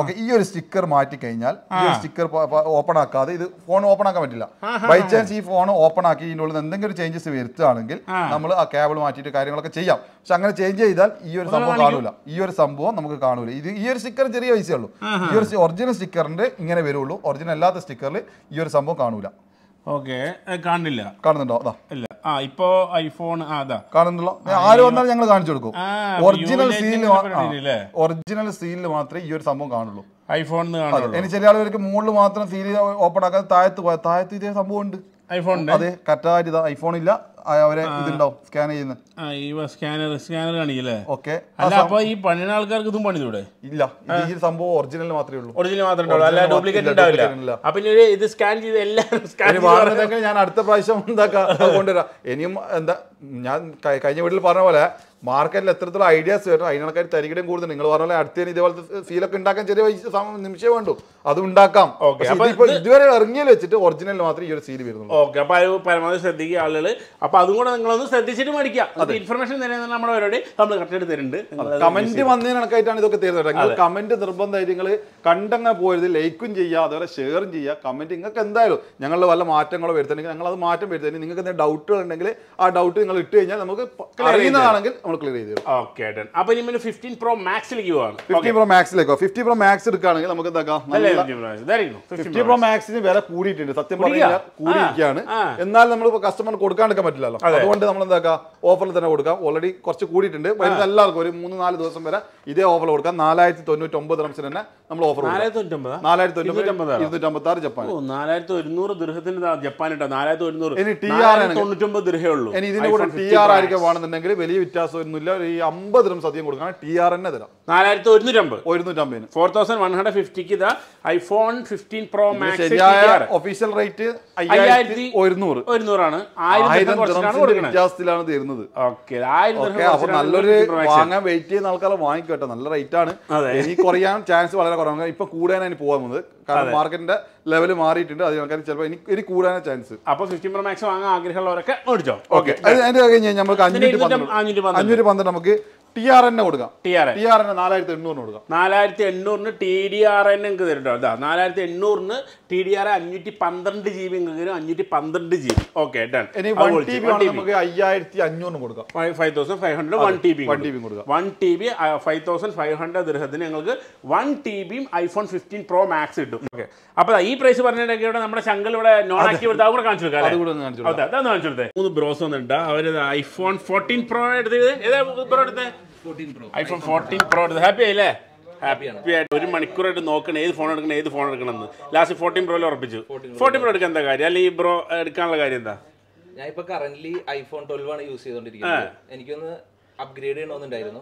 ഓക്കെ ഈ ഒരു സ്റ്റിക്കർ മാറ്റി കഴിഞ്ഞാൽ ഈ സ്റ്റിക്കർ ഓപ്പൺ ആക്കാതെ ഇത് ഫോൺ ഓപ്പൺ ആക്കാൻ പറ്റില്ല ബൈ ചാൻസ് ഈ ഫോൺ ഓപ്പൺ ആക്കി ഇതിൻ്റെ ഉള്ളിൽ എന്തെങ്കിലും ചേഞ്ചസ് വരുത്തുകയാണെങ്കിൽ നമ്മൾ ആ കേബിൾ മാറ്റിയിട്ട് കാര്യങ്ങളൊക്കെ ചെയ്യാം പക്ഷെ അങ്ങനെ ചേഞ്ച് ചെയ്താൽ ഈ ഒരു സംഭവം കാണൂല ഈ ഒരു സംഭവം നമുക്ക് കാണൂല ഇത് ഈ ഒരു സ്റ്റിക്കർ ചെറിയ പൈസയുള്ളൂ ഈ ഒരു ഒറിജിനൽ സ്റ്റിക്കറിന്റെ ഇങ്ങനെ വരുള്ളൂ ഒറിജിനൽ അല്ലാത്ത സ്റ്റിക്കറിൽ ഈ ഒരു സംഭവം കാണൂല ഓക്കെ കാണുന്നില്ല കാണുന്നുണ്ടോ അതാ ഇല്ല ആ ഇപ്പോ ഐഫോൺ അതാ കാണുന്നുണ്ടോ ആര് വന്നാലും ഞങ്ങൾ കാണിച്ചു കൊടുക്കും ഒറിജിനൽ സീലിൽ ഒറിജിനൽ സീലിൽ മാത്രമേ ഈ ഒരു സംഭവം കാണുള്ളൂ ഐഫോൺ ഇനി ചെറിയ ആളുകൾക്ക് മുകളിൽ മാത്രം സീൽ ഓപ്പൺ ആക്കാതെ താഴത്ത് താഴത്ത് ഇതേ സംഭവം ഉണ്ട് ഐഫോൺ അതെ കറക്റ്റായിട്ട് ഐഫോൺ ഇല്ല അവരെ ഇതുണ്ടാവും സ്കാൻ ചെയ്യുന്നത് സ്കാനർ സ്കാനർ കാണിക്കില്ലേ ഓക്കെ അല്ല അപ്പൊ ഈ പണിയുന്ന ആൾക്കാർക്ക് ഇതും പണിതൂടെ ഇല്ല ഈ സംഭവം ഒറിജിനൽ മാത്രമേ ഉള്ളൂ ഒറിജിനൽ മാത്രമേ ഉണ്ടാവുള്ളൂ അല്ല ഡ്യൂപ്ലിക്കേറ്റ് ഉണ്ടാവില്ല അപ്പൊ ഇത് സ്കാൻ ചെയ്ത് എല്ലാം ഞാൻ അടുത്ത പ്രാവശ്യം എന്താക്കാം കൊണ്ടുവരാം ഇനിയും എന്താ ഞാൻ കഴിഞ്ഞ വീട്ടിൽ പറഞ്ഞ പോലെ മാർക്കറ്റിൽ എത്രത്തോളം ഐഡിയാസ് വരും അതിനാൾക്കാർ തരികടയും കൂടുതൽ നിങ്ങൾ പറഞ്ഞ പോലെ അടുത്ത ഇതേപോലത്തെ സീലൊക്കെ ഉണ്ടാക്കാൻ ചെറിയ നിമിഷം വേണ്ടു അത് ഉണ്ടാക്കാം ഇതുവരെ ഇറങ്ങിയിൽ വെച്ചിട്ട് ഒറിജിനൽ മാത്രം ഈ ഒരു സീൽ വരുന്നുള്ളൂ ഓക്കെ അപ്പൊ അത് പരമാവധി ശ്രദ്ധിക്കുക ആളുകൾ അപ്പൊ അതും കൂടെ നിങ്ങളൊന്ന് ശ്രദ്ധിച്ചിട്ട് മേടിക്കുക ഇൻഫർമേഷൻ തരുന്ന നമ്മുടെ അവരോട് നമ്മൾ കറക്റ്റ് തരുന്നുണ്ട് കമന്റ് വന്നതിന് കണക്കായിട്ടാണ് ഇതൊക്കെ തരുന്നത് കമന്റ് നിർബന്ധമായിട്ട് നിങ്ങൾ കണ്ടങ്ങ് പോയത് ലൈക്കും ചെയ്യുക അതുപോലെ ഷെയറും ചെയ്യുക കമന്റ് നിങ്ങൾക്ക് എന്തായാലും ഞങ്ങളുടെ വല്ല മാറ്റങ്ങളോ വരുത്തണമെങ്കിൽ ഞങ്ങൾ അത് മാറ്റം വരുത്തണമെങ്കിൽ നിങ്ങൾക്ക് എന്തെങ്കിലും ഡൗട്ടുകൾ ഉണ്ടെങ്കിൽ ആ ഡൗട്ട് നിങ്ങൾ ഇട്ട് കഴിഞ്ഞാൽ നമുക്ക് അറിയുന്നതാണെങ്കിൽ നമ്മൾ ക്ലിയർ ചെയ്ത് തരും ഓക്കെ ഡൺ അപ്പൊ ഇനി ഫിഫ്റ്റീൻ പ്രോ മാക്സിലേക്ക് പോവാണ് ഫിഫ്റ്റീൻ പ്രോ മാക്സിലേക്കോ ഫിഫ്റ്റി പ്രോ മാക്സ് എടുക്കുകയാണെങ്കിൽ നമുക്ക് എന്താക്കാം ഫിഫ്റ്റി പ്രോ മാക്സിന് വില കൂടിയിട്ടുണ്ട് സത്യം പറഞ്ഞാൽ കൂടിയിരിക്കുകയാണ് എന്നാൽ നമ്മൾ കസ്റ്റമർ കൊടുക്കാണ്ടിരിക്കാൻ പറ്റില്ലല്ലോ അതുകൊണ്ട് നമ്മൾ എന്താക്കാം ഓഫറിൽ തന്നെ കൊടുക്കാം ഓൾറെഡി കുറച്ച് കൂടിയിട്ടുണ്ട് വരുന്ന എല്ലാവർക്കും ഒരു മൂന്ന് നാല് ദിവസം വരെ ഇതേ ഓഫർ കൊടുക്കാം നാലായിരത്തി തൊണ്ണൂറ്റി ഒമ്പത് റംസിന് തന്നെ നമ്മൾ ഓഫർ നാലായിരത്തി ഇരുന്നൂറ്റമ്പത്തി ആറ് ജപ്പാൻ നാലായിരത്തി ഒരുന്നൂറ് ദൃഹത്തിന് ജപ്പാൻ ഇട്ടാ നാലായിരത്തി ഒരുന്നൂറ് തൊണ്ണൂറ്റൊമ്പത് ഉള്ളൂ ഇതിന് കൂടെ ടി ആർ ആയിരിക്കും വേണമെന്നുണ്ടെങ്കിൽ വലിയ വ്യത്യാസമൊന്നുമില്ല ഈ അമ്പത് ദിനം സദ്യം കൊടുക്കണം ടി ആർ തന്നെ തരാം നാലായിരത്തി ഒരുന്നൂറ്റമ്പത് ഒരുന്നൂറ്റമ്പതിന് ഫോർ തൗസൻഡ് വൺ ഹൺഡ്രഡ് ഫിഫ്റ്റിക്ക് ഇതാ ഐഫോൺ ഫിഫ്റ്റീൻ പ്രോ മാക്സ് ശരിയായ ഒഫീഷ്യൽ റേറ്റ് അയ്യായിരത്തി ഒരുന്നൂറ് ഒരുന്നൂറാണ് വ്യത്യാസത്തിലാണ് തരുന്നത് ഓക്കെ അപ്പൊ നല്ലൊരു വാങ്ങാൻ വെയിറ്റ് ചെയ്യുന്ന ആൾക്കാരെ വാങ്ങിക്കട്ടെ നല്ല റേറ്റ് ആണ് ഇനി കുറയാൻ ചാൻസ് വളരെ കുറവാണ് ഇപ്പൊ കൂടാനാണ് പോകാൻ പോകുന്നത് കാരണം മാർക്കറ്റിന്റെ ലെവൽ മാറിയിട്ടുണ്ട് അതിന് ആൾക്കാർ ചിലപ്പോൾ എനിക്ക് ഇനി കൂടാനാ ചാൻസ് അപ്പോൾ ഫിഫ്റ്റീൻ പ്രോ മാക്സ് വാങ്ങാൻ ആഗ്രഹമുള്ളവരൊക്കെ മേടിച്ചോ ഓക്കെ അതിൻ്റെ കഴിഞ്ഞ് നമുക്ക് അഞ്ഞൂറ്റി പന്ത്രണ്ട് അഞ്ഞൂറ്റി പന്ത്രണ്ട് നമുക്ക് ടി ആർ എന്നെ കൊടുക്കാം T R N T R എന്നെ നാലായിരത്തി എണ്ണൂറിന് കൊടുക്കാം നാലായിരത്തി എണ്ണൂറിന് ടി ഡി ആർ എൻ നിങ്ങൾക്ക് തരുന്നുണ്ടോ അതാ നാലായിരത്തി എണ്ണൂറിന് ടി ഡി ആർ അഞ്ഞൂറ്റി പന്ത്രണ്ട് ജി ബി നിങ്ങൾക്ക് അഞ്ഞൂറ്റി പന്ത്രണ്ട് ജി ബി ഓക്കെ ഇനി വൺ ടി ബി നമുക്ക് അയ്യായിരത്തി അഞ്ഞൂറിന് കൊടുക്കാം five thousand five hundred one T B one T B കൊടുക്കാം one T B five thousand five hundred ദൃഹത്തിന് ഞങ്ങൾക്ക് വൺ ടി ബിയും ഐഫോൺ ഫിഫ്റ്റീൻ പ്രോ മാക്സ് കിട്ടും ഓക്കെ അപ്പോൾ ഈ പ്രൈസ് ഇവിടെ നമ്മുടെ ശങ്കൽ ഇവിടെ നോൺ ആക്റ്റീവ് എടുത്താൽ കൂടെ കാണിച്ചു കൊടുക്കാം കാണിച്ചു കൊടുത്തേ മൂന്ന് ബ്രോസ് വന്നിട്ടുണ്ട് അവർ ഐഫോൺ ഫോർട്ടീൻ പ്രോ എടുത്തത് ഏതാ ബ്രോ എടുത്തത് ഐഫോൺ ഫോർട്ടീൻ പ്രോ എടുത്ത് ഹാപ്പി ആയില്ലേ ഹാപ്പി ആയിട്ട് ഒരു മണിക്കൂറായിട്ട് നോക്കണം ഏത് ഫോൺ എടുക്കണം ഏത് ഫോൺ എടുക്കണം എന്ന് ലാസ്റ്റ് ഫോർട്ടീൻ പ്രോയിൽ ഉറപ്പിച്ചു ഫോർട്ടീൻ പ്രോ എടുക്കാൻ എന്താ കാര്യം അല്ലെങ്കിൽ ഈ പ്രോ എടുക്കാനുള്ള കാര്യം എന്താ ഞാൻ ഇപ്പൊ കറന്റ് ഐഫോൺ ട്വൽവ് ആണ് യൂസ് ചെയ്തോണ്ടിരിക്കുന്നത് എനിക്കൊന്ന് അപ്ഗ്രേഡ് ചെയ്യണമെന്നുണ്ടായിരുന്നു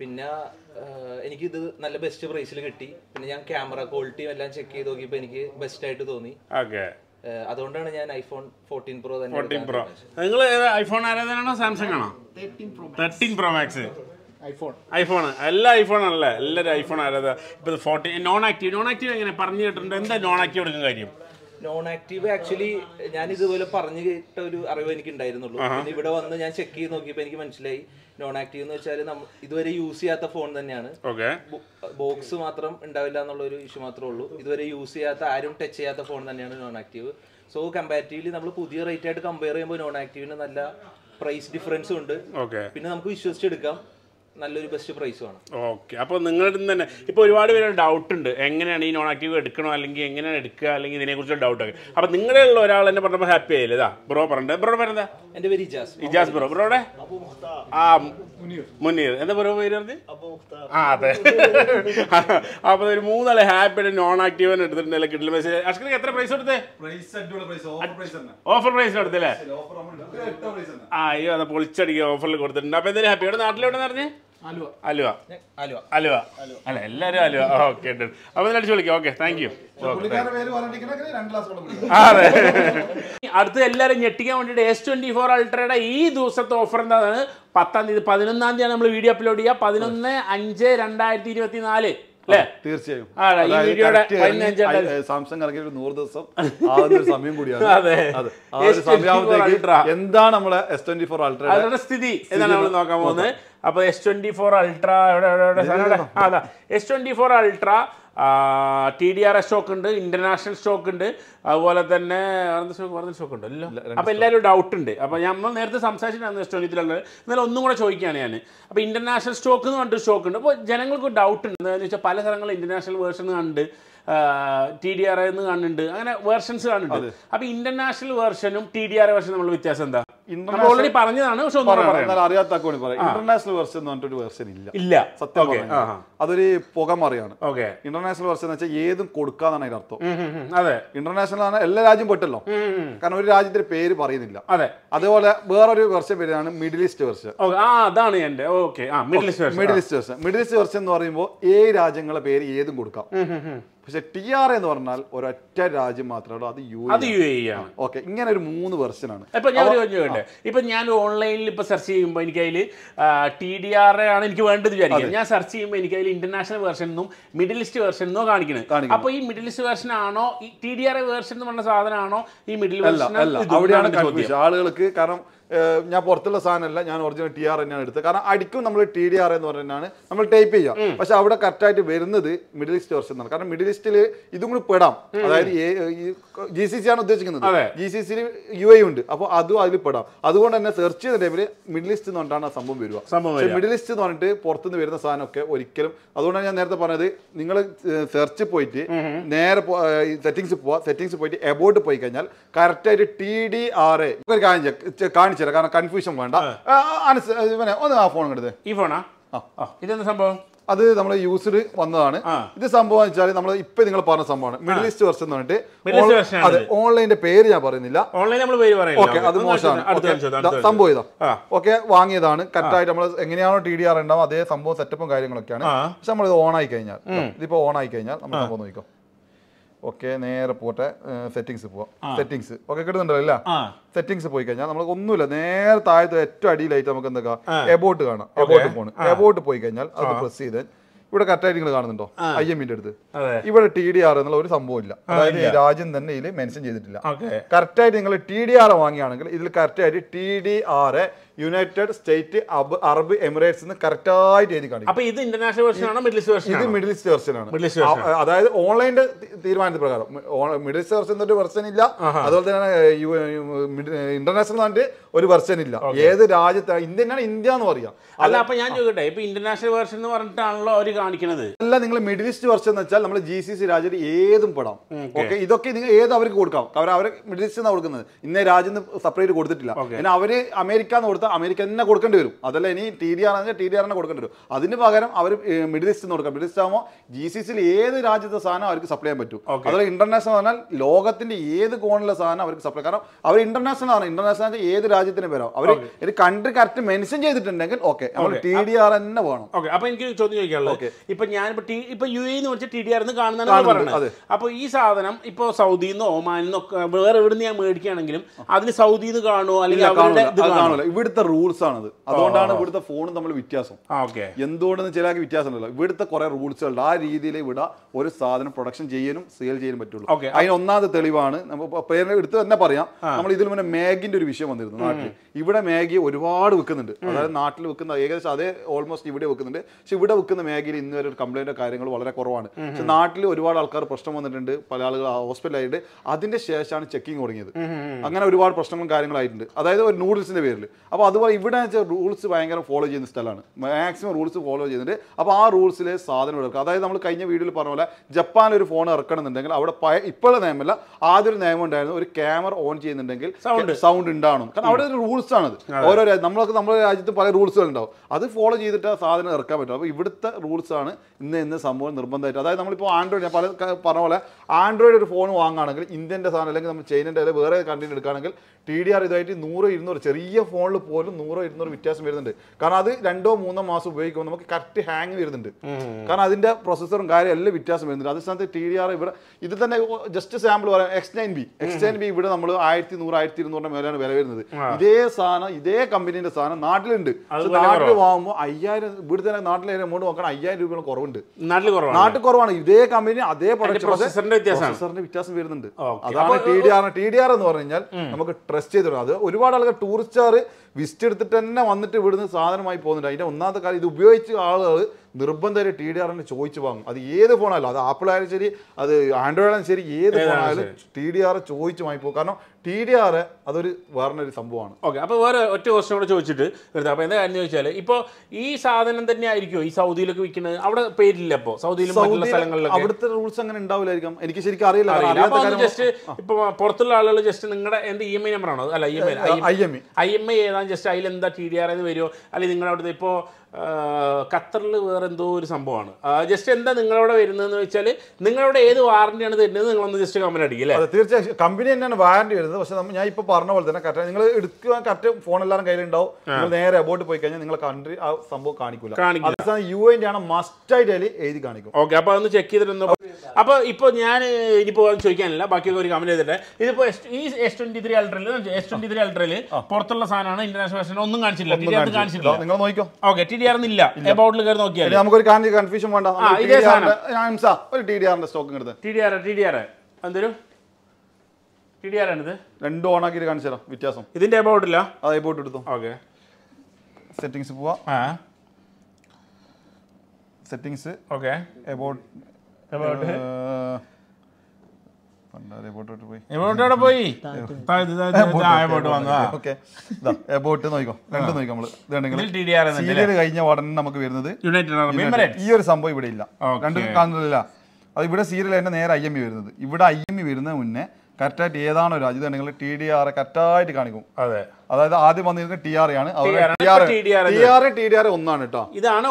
പിന്നെ എനിക്കിത് നല്ല ബെസ്റ്റ് പ്രൈസിൽ കിട്ടി പിന്നെ ഞാൻ ക്യാമറ ക്വാളിറ്റിയും എല്ലാം ചെക്ക് ചെയ്ത് നോക്കിയപ്പോ എനിക്ക് ബെസ്റ്റ് ആയിട്ട് തോന്നി അതുകൊണ്ടാണ് ഞാൻ ഐഫോൺ ഫോർട്ടീൻ പ്രോ തന്നെ ഫോർട്ടീൻ പ്രോ നിങ്ങൾ ഐഫോൺ ആരാധനാണോ സാംസങ് ആണോ തേർട്ടീൻ പ്രോ മാക്സ് ഐഫോൺ എല്ലാ ഐഫോൺ ആണല്ലേ എല്ലാവരും ഐഫോൺ ആയത് ഇപ്പൊ forty non active non active എങ്ങനെ പറഞ്ഞു കേട്ടിട്ടുണ്ട് എന്താ നോൺ ആക്റ്റീവ് എടുക്കുന്ന കാര്യം നോൺ ആക്റ്റീവ് ആക്ച്വലി ഞാൻ ഇതുപോലെ പറഞ്ഞു കേട്ട ഒരു അറിവ് എനിക്ക് ഉണ്ടായിരുന്നുള്ളൂ പിന്നെ ഇവിടെ വന്ന് ഞാൻ ചെക്ക് ചെയ്ത് നോക്കിയപ്പോൾ എനിക്ക് മനസ്സിലായി നോൺ ആക്റ്റീവ് എന്ന് വെച്ചാൽ ഇതുവരെ യൂസ് ചെയ്യാത്ത ഫോൺ തന്നെയാണ് ബോക്സ് മാത്രം ഉണ്ടാവില്ല എന്നുള്ള ഒരു ഇഷ്യൂ മാത്രമേ ഉള്ളൂ ഇതുവരെ യൂസ് ചെയ്യാത്ത ആരും ടച്ച് ചെയ്യാത്ത ഫോൺ തന്നെയാണ് നോൺ ആക്റ്റീവ് സോ കമ്പാരിറ്റീവ്ലി നമ്മൾ പുതിയ റേറ്റ് ആയിട്ട് കമ്പയർ ചെയ്യുമ്പോൾ നോൺ ആക്റ്റീവിന് നല്ല പ്രൈസ് ഡിഫറൻസും ഉണ്ട് പിന്നെ നമുക്ക് വിശ്വസിച്ചെടുക്കാം നല്ലൊരു ബെസ്റ്റ് പ്രൈസുമാണ് ഓക്കെ അപ്പോൾ നിങ്ങളുടെ തന്നെ ഇപ്പോൾ ഒരുപാട് പേര് ഡൗട്ട് ഉണ്ട് എങ്ങനെയാണ് ഈ നോൺ ആക്റ്റീവ് എടുക്കണോ അല്ലെങ്കിൽ എങ്ങനെയാണ് എടുക്കുക അല്ലെങ്കിൽ ഇതിനെക്കുറിച്ച് ഡൗട്ടൊക്കെ അപ്പോൾ നിങ്ങളെ ഉള്ള ഒരാൾ എന്നെ പറഞ്ഞപ്പോൾ ഹാപ്പി ആയില്ലേ ഇതാ ബ്രോ പറഞ്ഞത് ബ്രോ പേരെന്താ എൻ്റെ പേര് ഇജാസ് ഇജാസ് ബ്രോ ബ്രോടെ ആ മുനീർ എന്താ ബ്രോ പേര് പറഞ്ഞത് ആ അതെ [LAUGHS] അപ്പോൾ ഒരു മൂന്നാളെ ഹാപ്പി ആയിട്ട് നോൺ ആക്റ്റീവ് തന്നെ എടുത്തിട്ടുണ്ടല്ലേ കിട്ടില്ല മെസ്സേജ് അഷ്കർക്ക് എത്ര പ്രൈസ് കൊടുത്തേ ഓഫർ പ്രൈസ് കൊടുത്തല്ലേ ആ അയ്യോ അതെ പൊളിച്ചടിക്കുക ഓഫറിൽ കൊടുത്തിട്ടുണ്ട് അപ്പോൾ എന്തായാലും ഹാപ്പി ഇവിടെ നാട്ടിലെവിടെ നിറഞ്ഞേ അലുവ അലുവ അലുവ അല്ല എല്ലാവരും അലുവ ഓക്കെ അപ്പൊ അടിച്ചു വിളിക്കാം ഓക്കെ താങ്ക് യു അതെ അടുത്ത് എല്ലാവരും ഞെട്ടിക്കാൻ വേണ്ടിയിട്ട് എസ് ട്വന്റി ഫോർ അൾട്രയുടെ ഈ ദിവസത്തെ ഓഫർ എന്താണ് പത്താം തീയതി പതിനൊന്നാം തീയതി നമ്മൾ വീഡിയോ അപ്ലോഡ് ചെയ്യുക പതിനൊന്ന് അഞ്ച് രണ്ടായിരത്തി ഇരുപത്തി നാല് തീർച്ചയായും സാംസങ് ഇറങ്ങിയ ഒരു നൂറ് ദിവസം ആകുന്ന ഒരു സമയം കൂടിയാണ് [LAUGHS] അതെ ആ ഒരു സമയത്തേക്ക് എന്താണ് നമ്മളെ എസ് ട്വന്റി ഫോർ അൾട്രയുടെ സ്ഥിതി എന്നാണ് നമ്മൾ നോക്കാൻ പോകുന്നത് അപ്പോൾ എസ് ട്വന്റി ഫോർ അൾട്ര എവിടെ എവിടെ S twenty four ultra T D R S stock ഉണ്ട് ഇന്റർനാഷണൽ സ്റ്റോക്ക് ഉണ്ട് അതുപോലെ തന്നെ സ്റ്റോക്ക് ഉണ്ട് ഉണ്ടല്ലോ അപ്പോൾ എല്ലാവരും ഡൗട്ട് ഉണ്ട് അപ്പോൾ നമ്മൾ നേരത്തെ സംസാരിച്ചിട്ടാണ് സ്റ്റോക്ക് ഇതിലുള്ളത് എന്നാലും ഒന്നും കൂടെ ചോദിക്കുകയാണ് ഞാൻ അപ്പോൾ ഇന്റർനാഷണൽ സ്റ്റോക്ക് എന്ന് പറഞ്ഞിട്ട് സ്റ്റോക്ക് ഉണ്ട് അപ്പോൾ ജനങ്ങൾക്ക് ഡൗട്ട് ഉണ്ട് എന്ന് വെച്ചാൽ പല സ്ഥലങ്ങളിൽ ഇന്റർനാഷണൽ വേർഷൻ കണ്ട് ടി ഡി ആർ എന്ന് കാണുന്നുണ്ട് അങ്ങനെ വേർഷൻസ് കാണുന്നുണ്ട് അപ്പൊ ഇന്റർനാഷണൽ വേർഷനും ടി ഡി ആർ വേർഷനും നമ്മൾ വ്യത്യാസം എന്താ ഓൾറെഡി പറഞ്ഞതാണ് പക്ഷെ അറിയാത്ത ഇന്റർനാഷണൽ വേർഷൻ എന്ന് പറഞ്ഞിട്ടൊരു വേർഷൻ ഇല്ല ഇല്ല സത്യം അതൊരു പുകമറിയാണ് ഇന്റർനാഷണൽ വേർഷൻ എന്ന് വെച്ചാൽ ഏതും കൊടുക്കാന്നാണ് അതിന്റെ അർത്ഥം അതെ ഇന്റർനാഷണൽ ആണ് എല്ലാ രാജ്യം പെട്ടല്ലോ കാരണം ഒരു രാജ്യത്തിന്റെ പേര് പറയുന്നില്ല അതെ അതേപോലെ വേറൊരു വേർഷൻ പേരാണ് മിഡിൽ ഈസ്റ്റ് വേർഷൻ അതാണ് എന്റെ okay middle east version middle east version middle east എന്ന് പറയുമ്പോൾ ഏഴ് രാജ്യങ്ങളുടെ പേര് ഏതും കൊടുക്കാം പക്ഷെ ടി ആർ എന്ന് പറഞ്ഞാൽ ഒരൊറ്റ രാജ്യം മാത്രമേ ഉള്ളൂ അത് യു അത് യു എ ആണ് e ഓക്കെ ഇങ്ങനെ ഒരു മൂന്ന് വെർഷൻ ആണ് ഇപ്പൊ ഞാൻ ചോദിക്കട്ടെ ഇപ്പൊ ഞാൻ ഓൺലൈനിൽ ഇപ്പൊ സെർച്ച് ചെയ്യുമ്പോൾ എനിക്ക് അതിൽ ടി ഡി ആർ ആണ് എനിക്ക് വേണ്ടത് വിചാരിക്കുന്നത് ഞാൻ സെർച്ച് ചെയ്യുമ്പോൾ എനിക്ക് അതിൽ ഇന്റർനാഷണൽ വെർഷൻ എന്നും മിഡിൽ ഈസ്റ്റ് വെർഷൻ എന്നോ കാണിക്കുന്നത് അപ്പൊ ഈ മിഡിൽ ഈസ്റ്റ് വെർഷൻ ആണോ ടി ഡി ആർ വെർഷൻ എന്ന് പറഞ്ഞ സാധനമാണോ ഈ മിഡിൽ വെർഷൻ ആളുകൾക്ക് കാരണം ഞാൻ പുറത്തുള്ള സാധനമല്ല ഞാൻ ഒറിജിനൽ ടി ആർ തന്നെയാണ് എടുത്തത് കാരണം അടിക്കും നമ്മൾ ടി ഡി ആർ എന്ന് പറഞ്ഞാണ് നമ്മൾ ടൈപ്പ് ചെയ്യാം പക്ഷെ അവിടെ കറക്റ്റായിട്ട് വരുന്നത് മിഡിൽ ഈസ്റ്റ് വെർഷൻ എന്നാണ് കാരണം മിഡിൽ ഈസ്റ്റിൽ ഇതും കൂടി പെടാം അതായത് ജി സി സി ആണ് ഉദ്ദേശിക്കുന്നത് ജി സി സിയിൽ യു ഐ ഉണ്ട് അപ്പോൾ അതും അതിൽ പെടാം അതുകൊണ്ട് തന്നെ സെർച്ച് ചെയ്യുന്ന ടൈമിൽ മിഡിൽ ഈസ്റ്റ് എന്ന് പറഞ്ഞിട്ടാണ് ആ സംഭവം വരിക മിഡിൽ ഈസ്റ്റ് എന്ന് പറഞ്ഞിട്ട് പുറത്തുനിന്ന് വരുന്ന സാധനമൊക്കെ ഒരിക്കലും അതുകൊണ്ടാണ് ഞാൻ നേരത്തെ പറഞ്ഞത് നിങ്ങൾ സെർച്ച് പോയിട്ട് നേരെ സെറ്റിങ്സ് പോവാ സെറ്റിങ്സ് പോയിട്ട് എബോട്ട് പോയി കഴിഞ്ഞാൽ ആയിട്ട് ടി ഡി ആർ എ കാണിച്ചു കാണിച്ചില്ല കാരണം കൺഫ്യൂഷൻ വേണ്ട അനസ് പിന്നെ ഒന്ന് ആ ഫോൺ എടുത്ത് ഈ ഫോണാ ഇതെന്താ സംഭവം അത് നമ്മൾ യൂസ്ഡ് വന്നതാണ് ഇത് സംഭവം എന്ന് വെച്ചാൽ നമ്മൾ ഇപ്പൊ നിങ്ങൾ പറഞ്ഞ സംഭവമാണ് മിഡിൽ ഈസ്റ്റ് വെർഷൻ എന്ന് പറഞ്ഞിട്ട് അതെ ഓൺലൈനിന്റെ പേര് ഞാൻ പറയുന്നില്ല ഓക്കെ അത് മോശമാണ് സംഭവം ഇതാ ഓക്കെ വാങ്ങിയതാണ് കറക്റ്റായിട്ട് നമ്മൾ എങ്ങനെയാണോ ടി ഡി ആർ ഉണ്ടാവും അതേ സംഭവം സെറ്റപ്പും കാര്യങ്ങളൊക്കെയാണ് പക്ഷെ നമ്മൾ ഇത് ഓൺ ആയി കഴിഞ്ഞാൽ ഇതിപ്പോ ഓൺ ആയി കഴിഞ്ഞാൽ നമ്മൾ സംഭവം നോക്കാം ഓക്കെ നേരെ പോട്ടെ സെറ്റിങ്സ് പോവാം സെറ്റിങ്സ് ഓക്കെ കിട്ടുന്നുണ്ടല്ലോ അല്ല സെറ്റിങ്സ് പോയി കഴിഞ്ഞാൽ നമുക്ക് ഒന്നുമില്ല നേരെ താഴത്തെ ഏറ്റവും അടിയിലായിട്ട് നമുക്ക് എന്താ എബോട്ട് കാണാം എബോട്ട് പോണ് എബോട്ട് പോയി കഴിഞ്ഞാൽ അത് പ്രസ് ചെയ്ത് ഇവിടെ കറക്റ്റ് നിങ്ങൾ കാണുന്നുണ്ടോ ഐ ഇന്റെ അടുത്ത് ഇവിടെ ടി ഡി ആർ എന്നുള്ള ഒരു സംഭവം ഇല്ല അതായത് ഈ രാജ്യം തന്നെ ഇതിൽ മെൻഷൻ ചെയ്തിട്ടില്ല കറക്റ്റായിട്ട് നിങ്ങൾ ടി ഡി ആർ വാങ്ങിയാണെങ്കിൽ ഇതിൽ കറക്റ്റായിട്ട് T D R United State Arab Emirates എന്ന് കറക്റ്റായിട്ട് എഴുതി കാണിക്കും അപ്പൊ ഇത് ഇന്റർനാഷണൽ വേർഷൻ ആണ് മിഡിൽ ഈസ്റ്റ് ഇത് മിഡിൽ ഈസ്റ്റ് വേർഷൻ ആണ് അതായത് ഓൺലൈൻ്റെ തീരുമാനത്തിന് പ്രകാരം മിഡിൽ ഈസ്റ്റ് വെർഷൻ ഒരു വെർഷൻ ഇല്ല അതുപോലെ തന്നെ ഇന്റർനാഷണൽ ആയിട്ട് ഒരു വെർഷൻ ഇല്ല ഏത് രാജ്യത്താണ് ഇന്ത്യനാണ് ഇന്ത്യ എന്ന് പറയാം അല്ല അപ്പൊ ഞാൻ ചോദിക്കട്ടെ ഇപ്പൊ ഇന്റർനാഷണൽ വേർഷൻ എന്ന് പറഞ്ഞിട്ടാണല്ലോ അവർ കാണിക്കുന്നത് അല്ല നിങ്ങൾ മിഡിൽ ഈസ്റ്റ് വെർഷൻ എന്ന് വെച്ചാൽ നമ്മൾ ജി സി സി രാജ്യത്ത് ഏതും പെടാം ഓക്കെ ഇതൊക്കെ നിങ്ങൾ ഏത് അവർക്ക് കൊടുക്കാം അവർ അവർ മിഡിൽ ഈസ്റ്റ് കൊടുക്കുന്നത് ഇന്നേ രാജ്യം സെപ്പറേറ്റ് കൊടുത്തിട്ടില്ല അവര് അമേരിക്ക എന്ന് കൊടുത്ത അമേരിക്ക തന്നെ കൊടുക്കേണ്ടി വരും അതല്ല ഇനി ടി ഡി ആർ ആണെങ്കിൽ ടി ഡി ആറിനെ കൊടുക്കേണ്ടി വരും അതിന് പകരം അവർ മിഡിൽ ഈസ്റ്റിൽ നിന്ന് മിഡിൽ ഈസ്റ്റ് ആകുമ്പോൾ ജി സി സിയിൽ ഏത് രാജ്യത്തെ സാധനം അവർക്ക് സപ്ലൈ ചെയ്യാൻ പറ്റും അതുപോലെ ഇന്റർനാഷണൽ പറഞ്ഞാൽ ലോകത്തിന്റെ ഏത് കോണിലെ സാധനം അവർക്ക് സപ്ലൈ കാരണം അവർ ഇന്റർനാഷണൽ ആണ് ഇന്റർനാഷണൽ ഏത് രാജ്യത്തിന് വരാം അവർ ഒരു കൺട്രി കറക്റ്റ് മെൻഷൻ ചെയ്തിട്ടുണ്ടെങ്കിൽ ഓക്കെ നമ്മൾ ടി ഡി ആർ തന്നെ വേണം ഓക്കെ അപ്പൊ എനിക്ക് ചോദ്യം ചോദിക്കാനുള്ളത് ഇപ്പൊ ഞാൻ ഇപ്പൊ യു എന്ന് വെച്ചാൽ ടി ഡി ആർ എന്ന് പറയുന്നത് അപ്പൊ ഈ സാധനം ഇപ്പൊ സൗദിയിൽ നിന്നോ ഒമാനിൽ നിന്നോ വേറെ എവിടെ നിന്ന് ഞാൻ മേടിക്കുകയാണെങ്കിലും അതിന് സൗദി നിന്ന് കാണുമോ അല്ലെങ്കിൽ ഇവിടുത്തെ ഇവിടുത്തെ റൂൾസ് ആണത് അതുകൊണ്ടാണ് ഇവിടുത്തെ ഫോണും തമ്മിൽ വ്യത്യാസം എന്തുകൊണ്ടെന്ന് ചില വ്യത്യാസം ഉണ്ടല്ലോ ഇവിടുത്തെ കുറെ ഉണ്ട് ആ രീതിയിൽ ഇവിടെ ഒരു സാധനം പ്രൊഡക്ഷൻ ചെയ്യാനും സെയിൽ ചെയ്യാനും പറ്റുള്ളൂ അതിന് ഒന്നാമത്തെ തെളിവാണ് എടുത്ത് തന്നെ പറയാം നമ്മൾ ഇതിൽ മുന്നേ മാഗിന്റെ ഒരു വിഷയം വന്നിരുന്നു നാട്ടിൽ ഇവിടെ മാഗി ഒരുപാട് വെക്കുന്നുണ്ട് അതായത് നാട്ടിൽ വെക്കുന്ന ഏകദേശം അതേ ഓൾമോസ്റ്റ് ഇവിടെ വെക്കുന്നുണ്ട് പക്ഷെ ഇവിടെ വെക്കുന്ന മാഗിയിൽ ഇന്ന് വരെ ഒരു കംപ്ലൈന്റ് കാര്യങ്ങൾ വളരെ കുറവാണ് പക്ഷെ നാട്ടിൽ ഒരുപാട് ആൾക്കാർ പ്രശ്നം വന്നിട്ടുണ്ട് പല ആളുകൾ ഹോസ്പിറ്റലായിട്ട് അതിന്റെ ശേഷമാണ് ചെക്കിങ് തുടങ്ങിയത് അങ്ങനെ ഒരുപാട് പ്രശ്നങ്ങളും കാര്യങ്ങളായിട്ടുണ്ട് അതായത് ഒരു നൂഡിൽസിന്റെ പേരിൽ അപ്പോൾ അതുപോലെ ഇവിടെ റൂൾസ് ഭയങ്കര ഫോളോ ചെയ്യുന്ന സ്ഥലമാണ് മാക്സിമം റൂൾസ് ഫോളോ ചെയ്തിട്ടുണ്ട് അപ്പോൾ ആ റൂൾസിലെ സാധനം എടുക്കുക അതായത് നമ്മൾ കഴിഞ്ഞ വീഡിയോയിൽ പറഞ്ഞ പോലെ ജപ്പാനിൽ ഒരു ഫോൺ ഇറക്കണമെന്നുണ്ടെങ്കിൽ അവിടെ ഇപ്പോഴത്തെ നിയമമല്ല ആദ്യ ഒരു നിയമം ഉണ്ടായിരുന്നു ഒരു ക്യാമറ ഓൺ ചെയ്യുന്നുണ്ടെങ്കിൽ സൗണ്ട് സൗണ്ട് ഉണ്ടാവണം കാരണം അവിടെ ഒരു റൂൾസ് ആണത് ഓരോ നമ്മളൊക്കെ നമ്മുടെ രാജ്യത്ത് പല റൂൾസുകൾ ഉണ്ടാവും അത് ഫോളോ ചെയ്തിട്ട് ആ സാധനം ഇറക്കാൻ പറ്റും അപ്പോൾ ഇവിടുത്തെ റൂൾസ് ആണ് ഇന്ന് ഇന്ന് സംഭവം നിർബന്ധമായിട്ട് അതായത് നമ്മളിപ്പോൾ ആൻഡ്രോയിഡ് ഞാൻ പല പറഞ്ഞ പോലെ ആൻഡ്രോയിഡ് ഒരു ഫോൺ വാങ്ങുകയാണെങ്കിൽ ഇന്ത്യൻ്റെ സാധനം അല്ലെങ്കിൽ നമ്മൾ ചൈനൻ്റെ അല്ലെങ്കിൽ വേറെ കണ്ടിട്ട് എടുക്കുകയാണെങ്കിൽ ടി ഡി ആർ ഇതായിട്ട് നൂറോ ഇരുന്നൂറ് ചെറിയ ഫോണിൽ പോലും നൂറോ ഇരുന്നൂറ് വ്യത്യാസം വരുന്നുണ്ട് കാരണം അത് രണ്ടോ മൂന്നോ മാസം ഉപയോഗിക്കുമ്പോൾ നമുക്ക് കറക്റ്റ് ഹാങ് വരുന്നുണ്ട് കാരണം അതിന്റെ പ്രൊസസ്സറും കാര്യം എല്ലാം വ്യത്യാസം വരുന്നുണ്ട് അതേ സ്ഥാനത്ത് ടി ഡി ആർ ഇവിടെ ഇത് തന്നെ ജസ്റ്റ് സാമ്പിൾ പറയാം X nine B X nine B ഇവിടെ നമ്മൾ ആയിരത്തി നൂറ് ആയിരത്തി ഇരുന്നൂറിന് മേലെയാണ് വില വരുന്നത് ഇതേ സാധനം ഇതേ കമ്പനിന്റെ സാധനം നാട്ടിലുണ്ട് നാട്ടിൽ വാങ്ങുമ്പോൾ അയ്യായിരം ഇവിടെ തന്നെ നാട്ടിലെ എമൗണ്ട് നോക്കണം അയ്യായിരം രൂപ കുറവുണ്ട് നാട്ടിൽ കുറവാണ് ഇതേ കമ്പനി അതേ പ്രൊസസ്സറിന്റെ വ്യത്യാസം വരുന്നുണ്ട് അതാണ് T D R T D R എന്ന് പറഞ്ഞു കഴിഞ്ഞാൽ നമുക്ക് പ്രസ് ചെയ്തിടും അത് ഒരുപാട് ആളുകൾ ടൂറിസ്റ്റുകാർ വിസിറ്റ് എടുത്തിട്ട് തന്നെ വന്നിട്ട് ഇവിടുന്ന് സാധനമായി പോകുന്നുണ്ട് അതിൻ്റെ ഒന്നാമത്തെ കാര്യം ഇത് ഉപയോഗിച്ച് ആളുകൾ നിർബന്ധമായിട്ട് ടി ഡി ആറിന് ചോദിച്ചു വാങ്ങും അത് ഏത് ഫോണായാലും അത് ആപ്പിൾ ആയാലും ശരി അത് ആൻഡ്രോയിഡ് ആയാലും ശരി ഏത് ഫോണായാലും ടി ഡി ആറ് ചോദിച്ചു വാങ്ങിപ്പോകും കാരണം ടി ഡി ആർ അതൊരു വേറൊരു സംഭവമാണ് ഓക്കെ അപ്പോൾ വേറെ ഒറ്റ ക്വസ്റ്റൻ കൂടെ ചോദിച്ചിട്ട് വരുന്നത് അപ്പോൾ എന്താ കാര്യം ചോദിച്ചാൽ ഇപ്പോൾ ഈ സാധനം തന്നെ ആയിരിക്കും ഈ സൗദിയിലൊക്കെ വിൽക്കുന്നത് അവിടെ പേരില്ല അപ്പോൾ സൗദിയിലും സ്ഥലങ്ങളിലൊക്കെ അവിടുത്തെ റൂൾസ് അങ്ങനെ ഉണ്ടാവില്ലായിരിക്കും എനിക്ക് ശരിക്കും അറിയില്ല ജസ്റ്റ് ഇപ്പോൾ പുറത്തുള്ള ആളുകൾ ജസ്റ്റ് നിങ്ങളുടെ എന്ത് ഇ എം ഐ നമ്പറാണോ അല്ല E M I I M I ഏതാണ് ജസ്റ്റ് അതിൽ എന്താ ടി ഡി ആർ എന്ന് വരുമോ അല്ലെങ്കിൽ നിങ്ങളുടെ അവിടുത്തെ ഇപ്പോൾ ഖത്തറിൽ വേറെ എന്തോ ഒരു സംഭവമാണ് ജസ്റ്റ് എന്താ നിങ്ങളവിടെ വരുന്നതെന്ന് വെച്ചാൽ നിങ്ങളുടെ ഏത് ആണ് തരുന്നത് നിങ്ങളൊന്ന് ജസ്റ്റ് കമ്പനി അടിക്കില്ലേ തീർച്ചയായും കമ്പനി തന്നെയാണ് വാറണ്ടി വരുന്നത് പക്ഷെ ഞാൻ ഇപ്പോൾ പറഞ്ഞ പോലെ തന്നെ കറക്റ്റ് നിങ്ങൾ എടുക്കുക കറക്റ്റ് ഫോൺ എല്ലാവരും കയ്യിലുണ്ടാവും നിങ്ങൾ നേരെ അബോട്ട് പോയി കഴിഞ്ഞാൽ നിങ്ങൾ കൺട്രി ആ സംഭവം കാണിക്കില്ല അതേസമയം യു എൻ്റെ ആണ് ആയിട്ട് അതിൽ എഴുതി കാണിക്കും ഓക്കെ അപ്പോൾ അതൊന്ന് ചെക്ക് ചെയ്തിട്ടുണ്ട് അപ്പോൾ ഇപ്പോൾ ഞാൻ ഇനിയിപ്പോൾ ചോദിക്കാനില്ല ബാക്കിയൊക്കെ ഒരു കമ്പനി ചെയ്തിട്ട് ഇതിപ്പോൾ ഈ എസ് ട്വൻറ്റി ത്രീ അൾട്രയിൽ എസ് ട്വൻറ്റി ത്രീ അൾട്രയിൽ പുറത്തുള്ള സാധനമാണ് ഇന്റർനാഷണൽ ഒന്നും കാണിച്ചില്ല കാണിച്ചിട്ടില്ല നിങ്ങൾ നോക്കിക്കോ ഓക്കെ ടി ഡി ആർന്നില്ല എബൌട്ടിൽ കയറി നോക്കിയാൽ നമുക്കൊരു കൺഫ്യൂഷൻ വേണ്ട ഒരു ടി ഡി ആറിന്റെ സ്റ്റോക്ക് എടുത്ത് T D R TDR D R എന്തൊരു ടി ഡി ആർ ആണിത് രണ്ടും കാണിച്ചു തരാം വ്യത്യാസം ഇതിന്റെ എബൌട്ടില്ല അത് എബൌട്ട് എടുത്തോ ഓക്കേ സെറ്റിങ്സ് പോവാ സെറ്റിങ്സ് ഓക്കേ എബൌട്ട് എബൌട്ട് കഴിഞ്ഞ ഉടനെ നമുക്ക് വരുന്നത് ഈ ഒരു സംഭവം ഇവിടെ ഇല്ല രണ്ട് കാണുന്നില്ല അത് ഇവിടെ സീരിയൽ തന്നെ നേരെ ഐ എം ഇ വരുന്നത് ഇവിടെ ഐ എം ഇ വരുന്നതിന് മുന്നേ കറക്റ്റായിട്ട് ഏതാണോ രാജ്യത്ത് ടി ഡി ആർ കറക്റ്റായിട്ട് കാണിക്കും അതെ അതായത് ആദ്യം വന്നിരുന്നത് ടി ആർ ആണ് T R T D R ഒന്നാണ് കേട്ടോ ഇതാണ്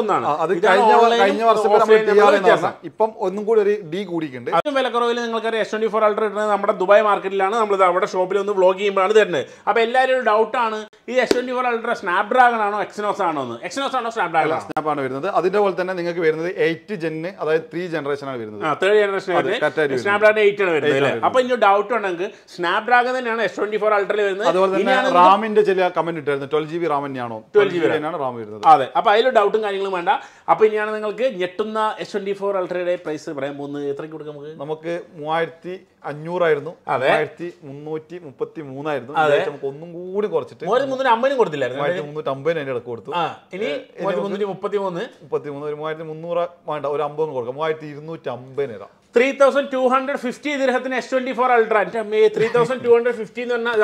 ഒന്നാണ് അത് കഴിഞ്ഞ കഴിഞ്ഞ വർഷം ഇപ്പം ഒന്നും കൂടി ഒരു ഡി കൂടിയിട്ടുണ്ട് അതിന് വിലക്കുറവിൽ നിങ്ങൾക്ക് എസ് ട്വന്റി ഫോർ അൾട്ര ഇടുന്നത് നമ്മുടെ ദുബായ് മാർക്കറ്റിലാണ് നമ്മൾ അവിടെ ഷോപ്പിൽ ഒന്ന് വ്ലോഗ് ചെയ്യുമ്പോഴാണ് തരുന്നത് അപ്പൊ എല്ലാവരും ഒരു ആണ് ഈ S twenty four ultra dragon ആണോ എക്സിനോസ് ആണോ എന്ന് എക്സിനോസ് ആണോ ഡ്രാഗൺ സ്നാപ്പ് ആണ് വരുന്നത് അതിന്റെ പോലെ തന്നെ നിങ്ങൾക്ക് വരുന്നത് എയ്റ്റ് ജെന് അതായത് ത്രീ ജനറേഷൻ ആണ് വരുന്നത് തേർഡ് ജനറേഷൻ ഡ്രാഗൺ എയ്റ്റ് ആണ് വരുന്നത് അപ്പൊ ഇനി ഡൗട്ട് ഉണ്ടെങ്കിൽ ഡ്രാഗൺ തന്നെയാണ് എസ് ട്വന്റി ഫോർ അൾട്രയിൽ വരുന്നത് റാമിന്റെ ചില കമന്റ് ഇട്ടായിരുന്നു ട്വൽവ് ജി ബി റാം തന്നെയാണോ ട്വൽവ് ജി ബി തന്നെയാണ് റാം വരുന്നത് അതെ അപ്പൊ അതിൽ ഡൗട്ടും കാര്യങ്ങളും വേണ്ട അപ്പൊ ഇനിയാണ് നിങ്ങൾക്ക് ഞെട്ടുന്ന എസ് ട്വന്റി ഫോർ അൾട്രയുടെ പ്രൈസ് പറയാൻ പോകുന്നത് എത്ര കൊടുക്കാം നമുക്ക് നമുക്ക് മൂവായിരത്തി അഞ്ഞൂറായിരുന്നു ആയിരത്തി മുന്നൂറ്റി മുപ്പത്തി മൂന്നായിരുന്നു അതെ നമുക്ക് ഒന്നും കൂടി കുറച്ചിട്ട് മൂന്നൂറ്റി അമ്പതിനും കൊടുത്തില്ലായിരുന്നു മുന്നൂറ്റി അമ്പതിന് അതിന്റെ ഇടക്ക് കൊടുത്തു ഇനി മുന്നൂറ്റി മുപ്പത്തി മൂന്ന് മുപ്പത്തി മൂന്ന് ഒരു മൂവായിരത്തി മുന്നൂറ് വേണ്ട ഒരു അമ്പത് കൊടുക്കാം മൂവായിരത്തി ഇരുന്നൂറ്റി അമ്പതിന് ഇടാം three thousand two hundred fifty ഇതിരഹത്തിന് S twenty four ultra three thousand two hundred fifty എന്ന് പറഞ്ഞാൽ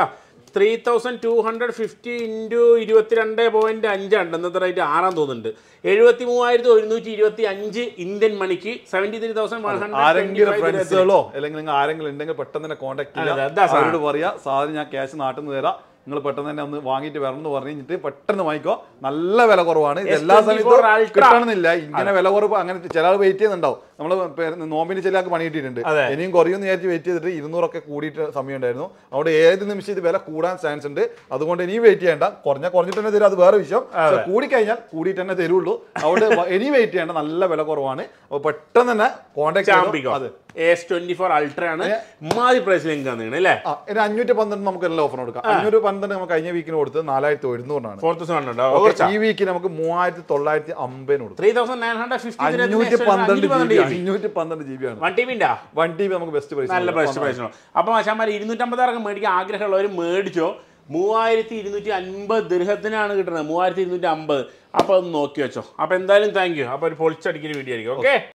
three thousand two hundred fifty into ഇരുപത്തിരണ്ട് പോയിൻ്റ് അഞ്ചാണ് ഇന്നത്തെ റേറ്റ് ആറാം തോന്നുന്നുണ്ട് എഴുപത്തി മൂവായിരത്തി ഒരുന്നൂറ്റി ഇരുപത്തി അഞ്ച് ഇന്ത്യൻ മണിക്ക് seventy three thousand one hundred ഫ്രണ്ട്സുകളോ അല്ലെങ്കിൽ നിങ്ങൾ ആരെങ്കിലും ഉണ്ടെങ്കിൽ പെട്ടെന്ന് തന്നെ കോൺടാക്ട് അവരോട് പറയാ സാധനം ഞാൻ ക്യാഷ് നാട്ടിൽ നിന്ന് തരാം നിങ്ങൾ പെട്ടെന്ന് തന്നെ ഒന്ന് വാങ്ങിയിട്ട് വരണം എന്ന് പറഞ്ഞിട്ട് പെട്ടെന്ന് വാങ്ങിക്കോ നല്ല വില കുറവാണ് എല്ലാ സമയത്തും കിട്ടണമെന്നില്ല ഇങ്ങനെ വില കുറവ് അങ്ങനെ ചില വെയിറ്റ് ചെയ്യുന്നുണ്ടാവും നമ്മള് നോമിനി ചില പണി കിട്ടിയിട്ടുണ്ട് ഇനിയും കുറയും വിചാരിച്ച് വെയിറ്റ് ചെയ്തിട്ട് ഇരുന്നൂറൊക്കെ കൂടിയിട്ട് സമയം ഉണ്ടായിരുന്നു അവിടെ ഏത് നിമിഷം ഇത് വില കൂടാൻ ചാൻസ് ഉണ്ട് അതുകൊണ്ട് ഇനിയും വെയിറ്റ് ചെയ്യേണ്ട കുറഞ്ഞ കുറഞ്ഞിട്ട് തന്നെ തരും അത് വേറെ വിഷയം കൂടിക്കഴിഞ്ഞാൽ കൂടിയിട്ട് തന്നെ തരുള്ളൂ അവിടെ ഇനി വെയിറ്റ് ചെയ്യേണ്ട നല്ല വില കുറവാണ് അപ്പൊ പെട്ടെന്ന് തന്നെ കോണ്ടാക്ട് അഞ്ഞൂറ്റി പന്ത്രണ്ട് നമുക്ക് എല്ലാം ഓഫർ കൊടുക്കാം അഞ്ഞൂറ്റി പന്ത്രണ്ട് നമുക്ക് കഴിഞ്ഞ വീക്കിന് കൊടുത്ത് നാലായിരത്തി ഒരുന്നൂറിനാണ് ഫോർ തൗസൻഡ് ഈ വീക്കിന് നമുക്ക് മൂവായിരത്തി തൊള്ളായിരത്തി അമ്പതിന് കൊടുക്കും three thousand nine hundred fifty അഞ്ഞൂറ്റി പന്ത്രണ്ട് അഞ്ഞൂറ്റി പന്ത്രണ്ട് ജി ബി മേടിക്കാൻ ആഗ്രഹമുള്ളവർ മേടിച്ചോ മൂവായിരത്തി ഇരുന്നൂറ്റി അൻപത് ദൃഹത്തിനാണ് കിട്ടുന്നത് മൂവായിരത്തി ഇരുന്നൂറ്റി അമ്പത് അപ്പൊ ഒന്ന് നോക്കി വെച്ചോ അപ്പൊ എന്തായാലും താങ്ക് യു അപ്പൊ ഒരു പൊളിച്ചടിക്കുന്ന വീഡിയോ ആയിരിക്കും ഓക്കെ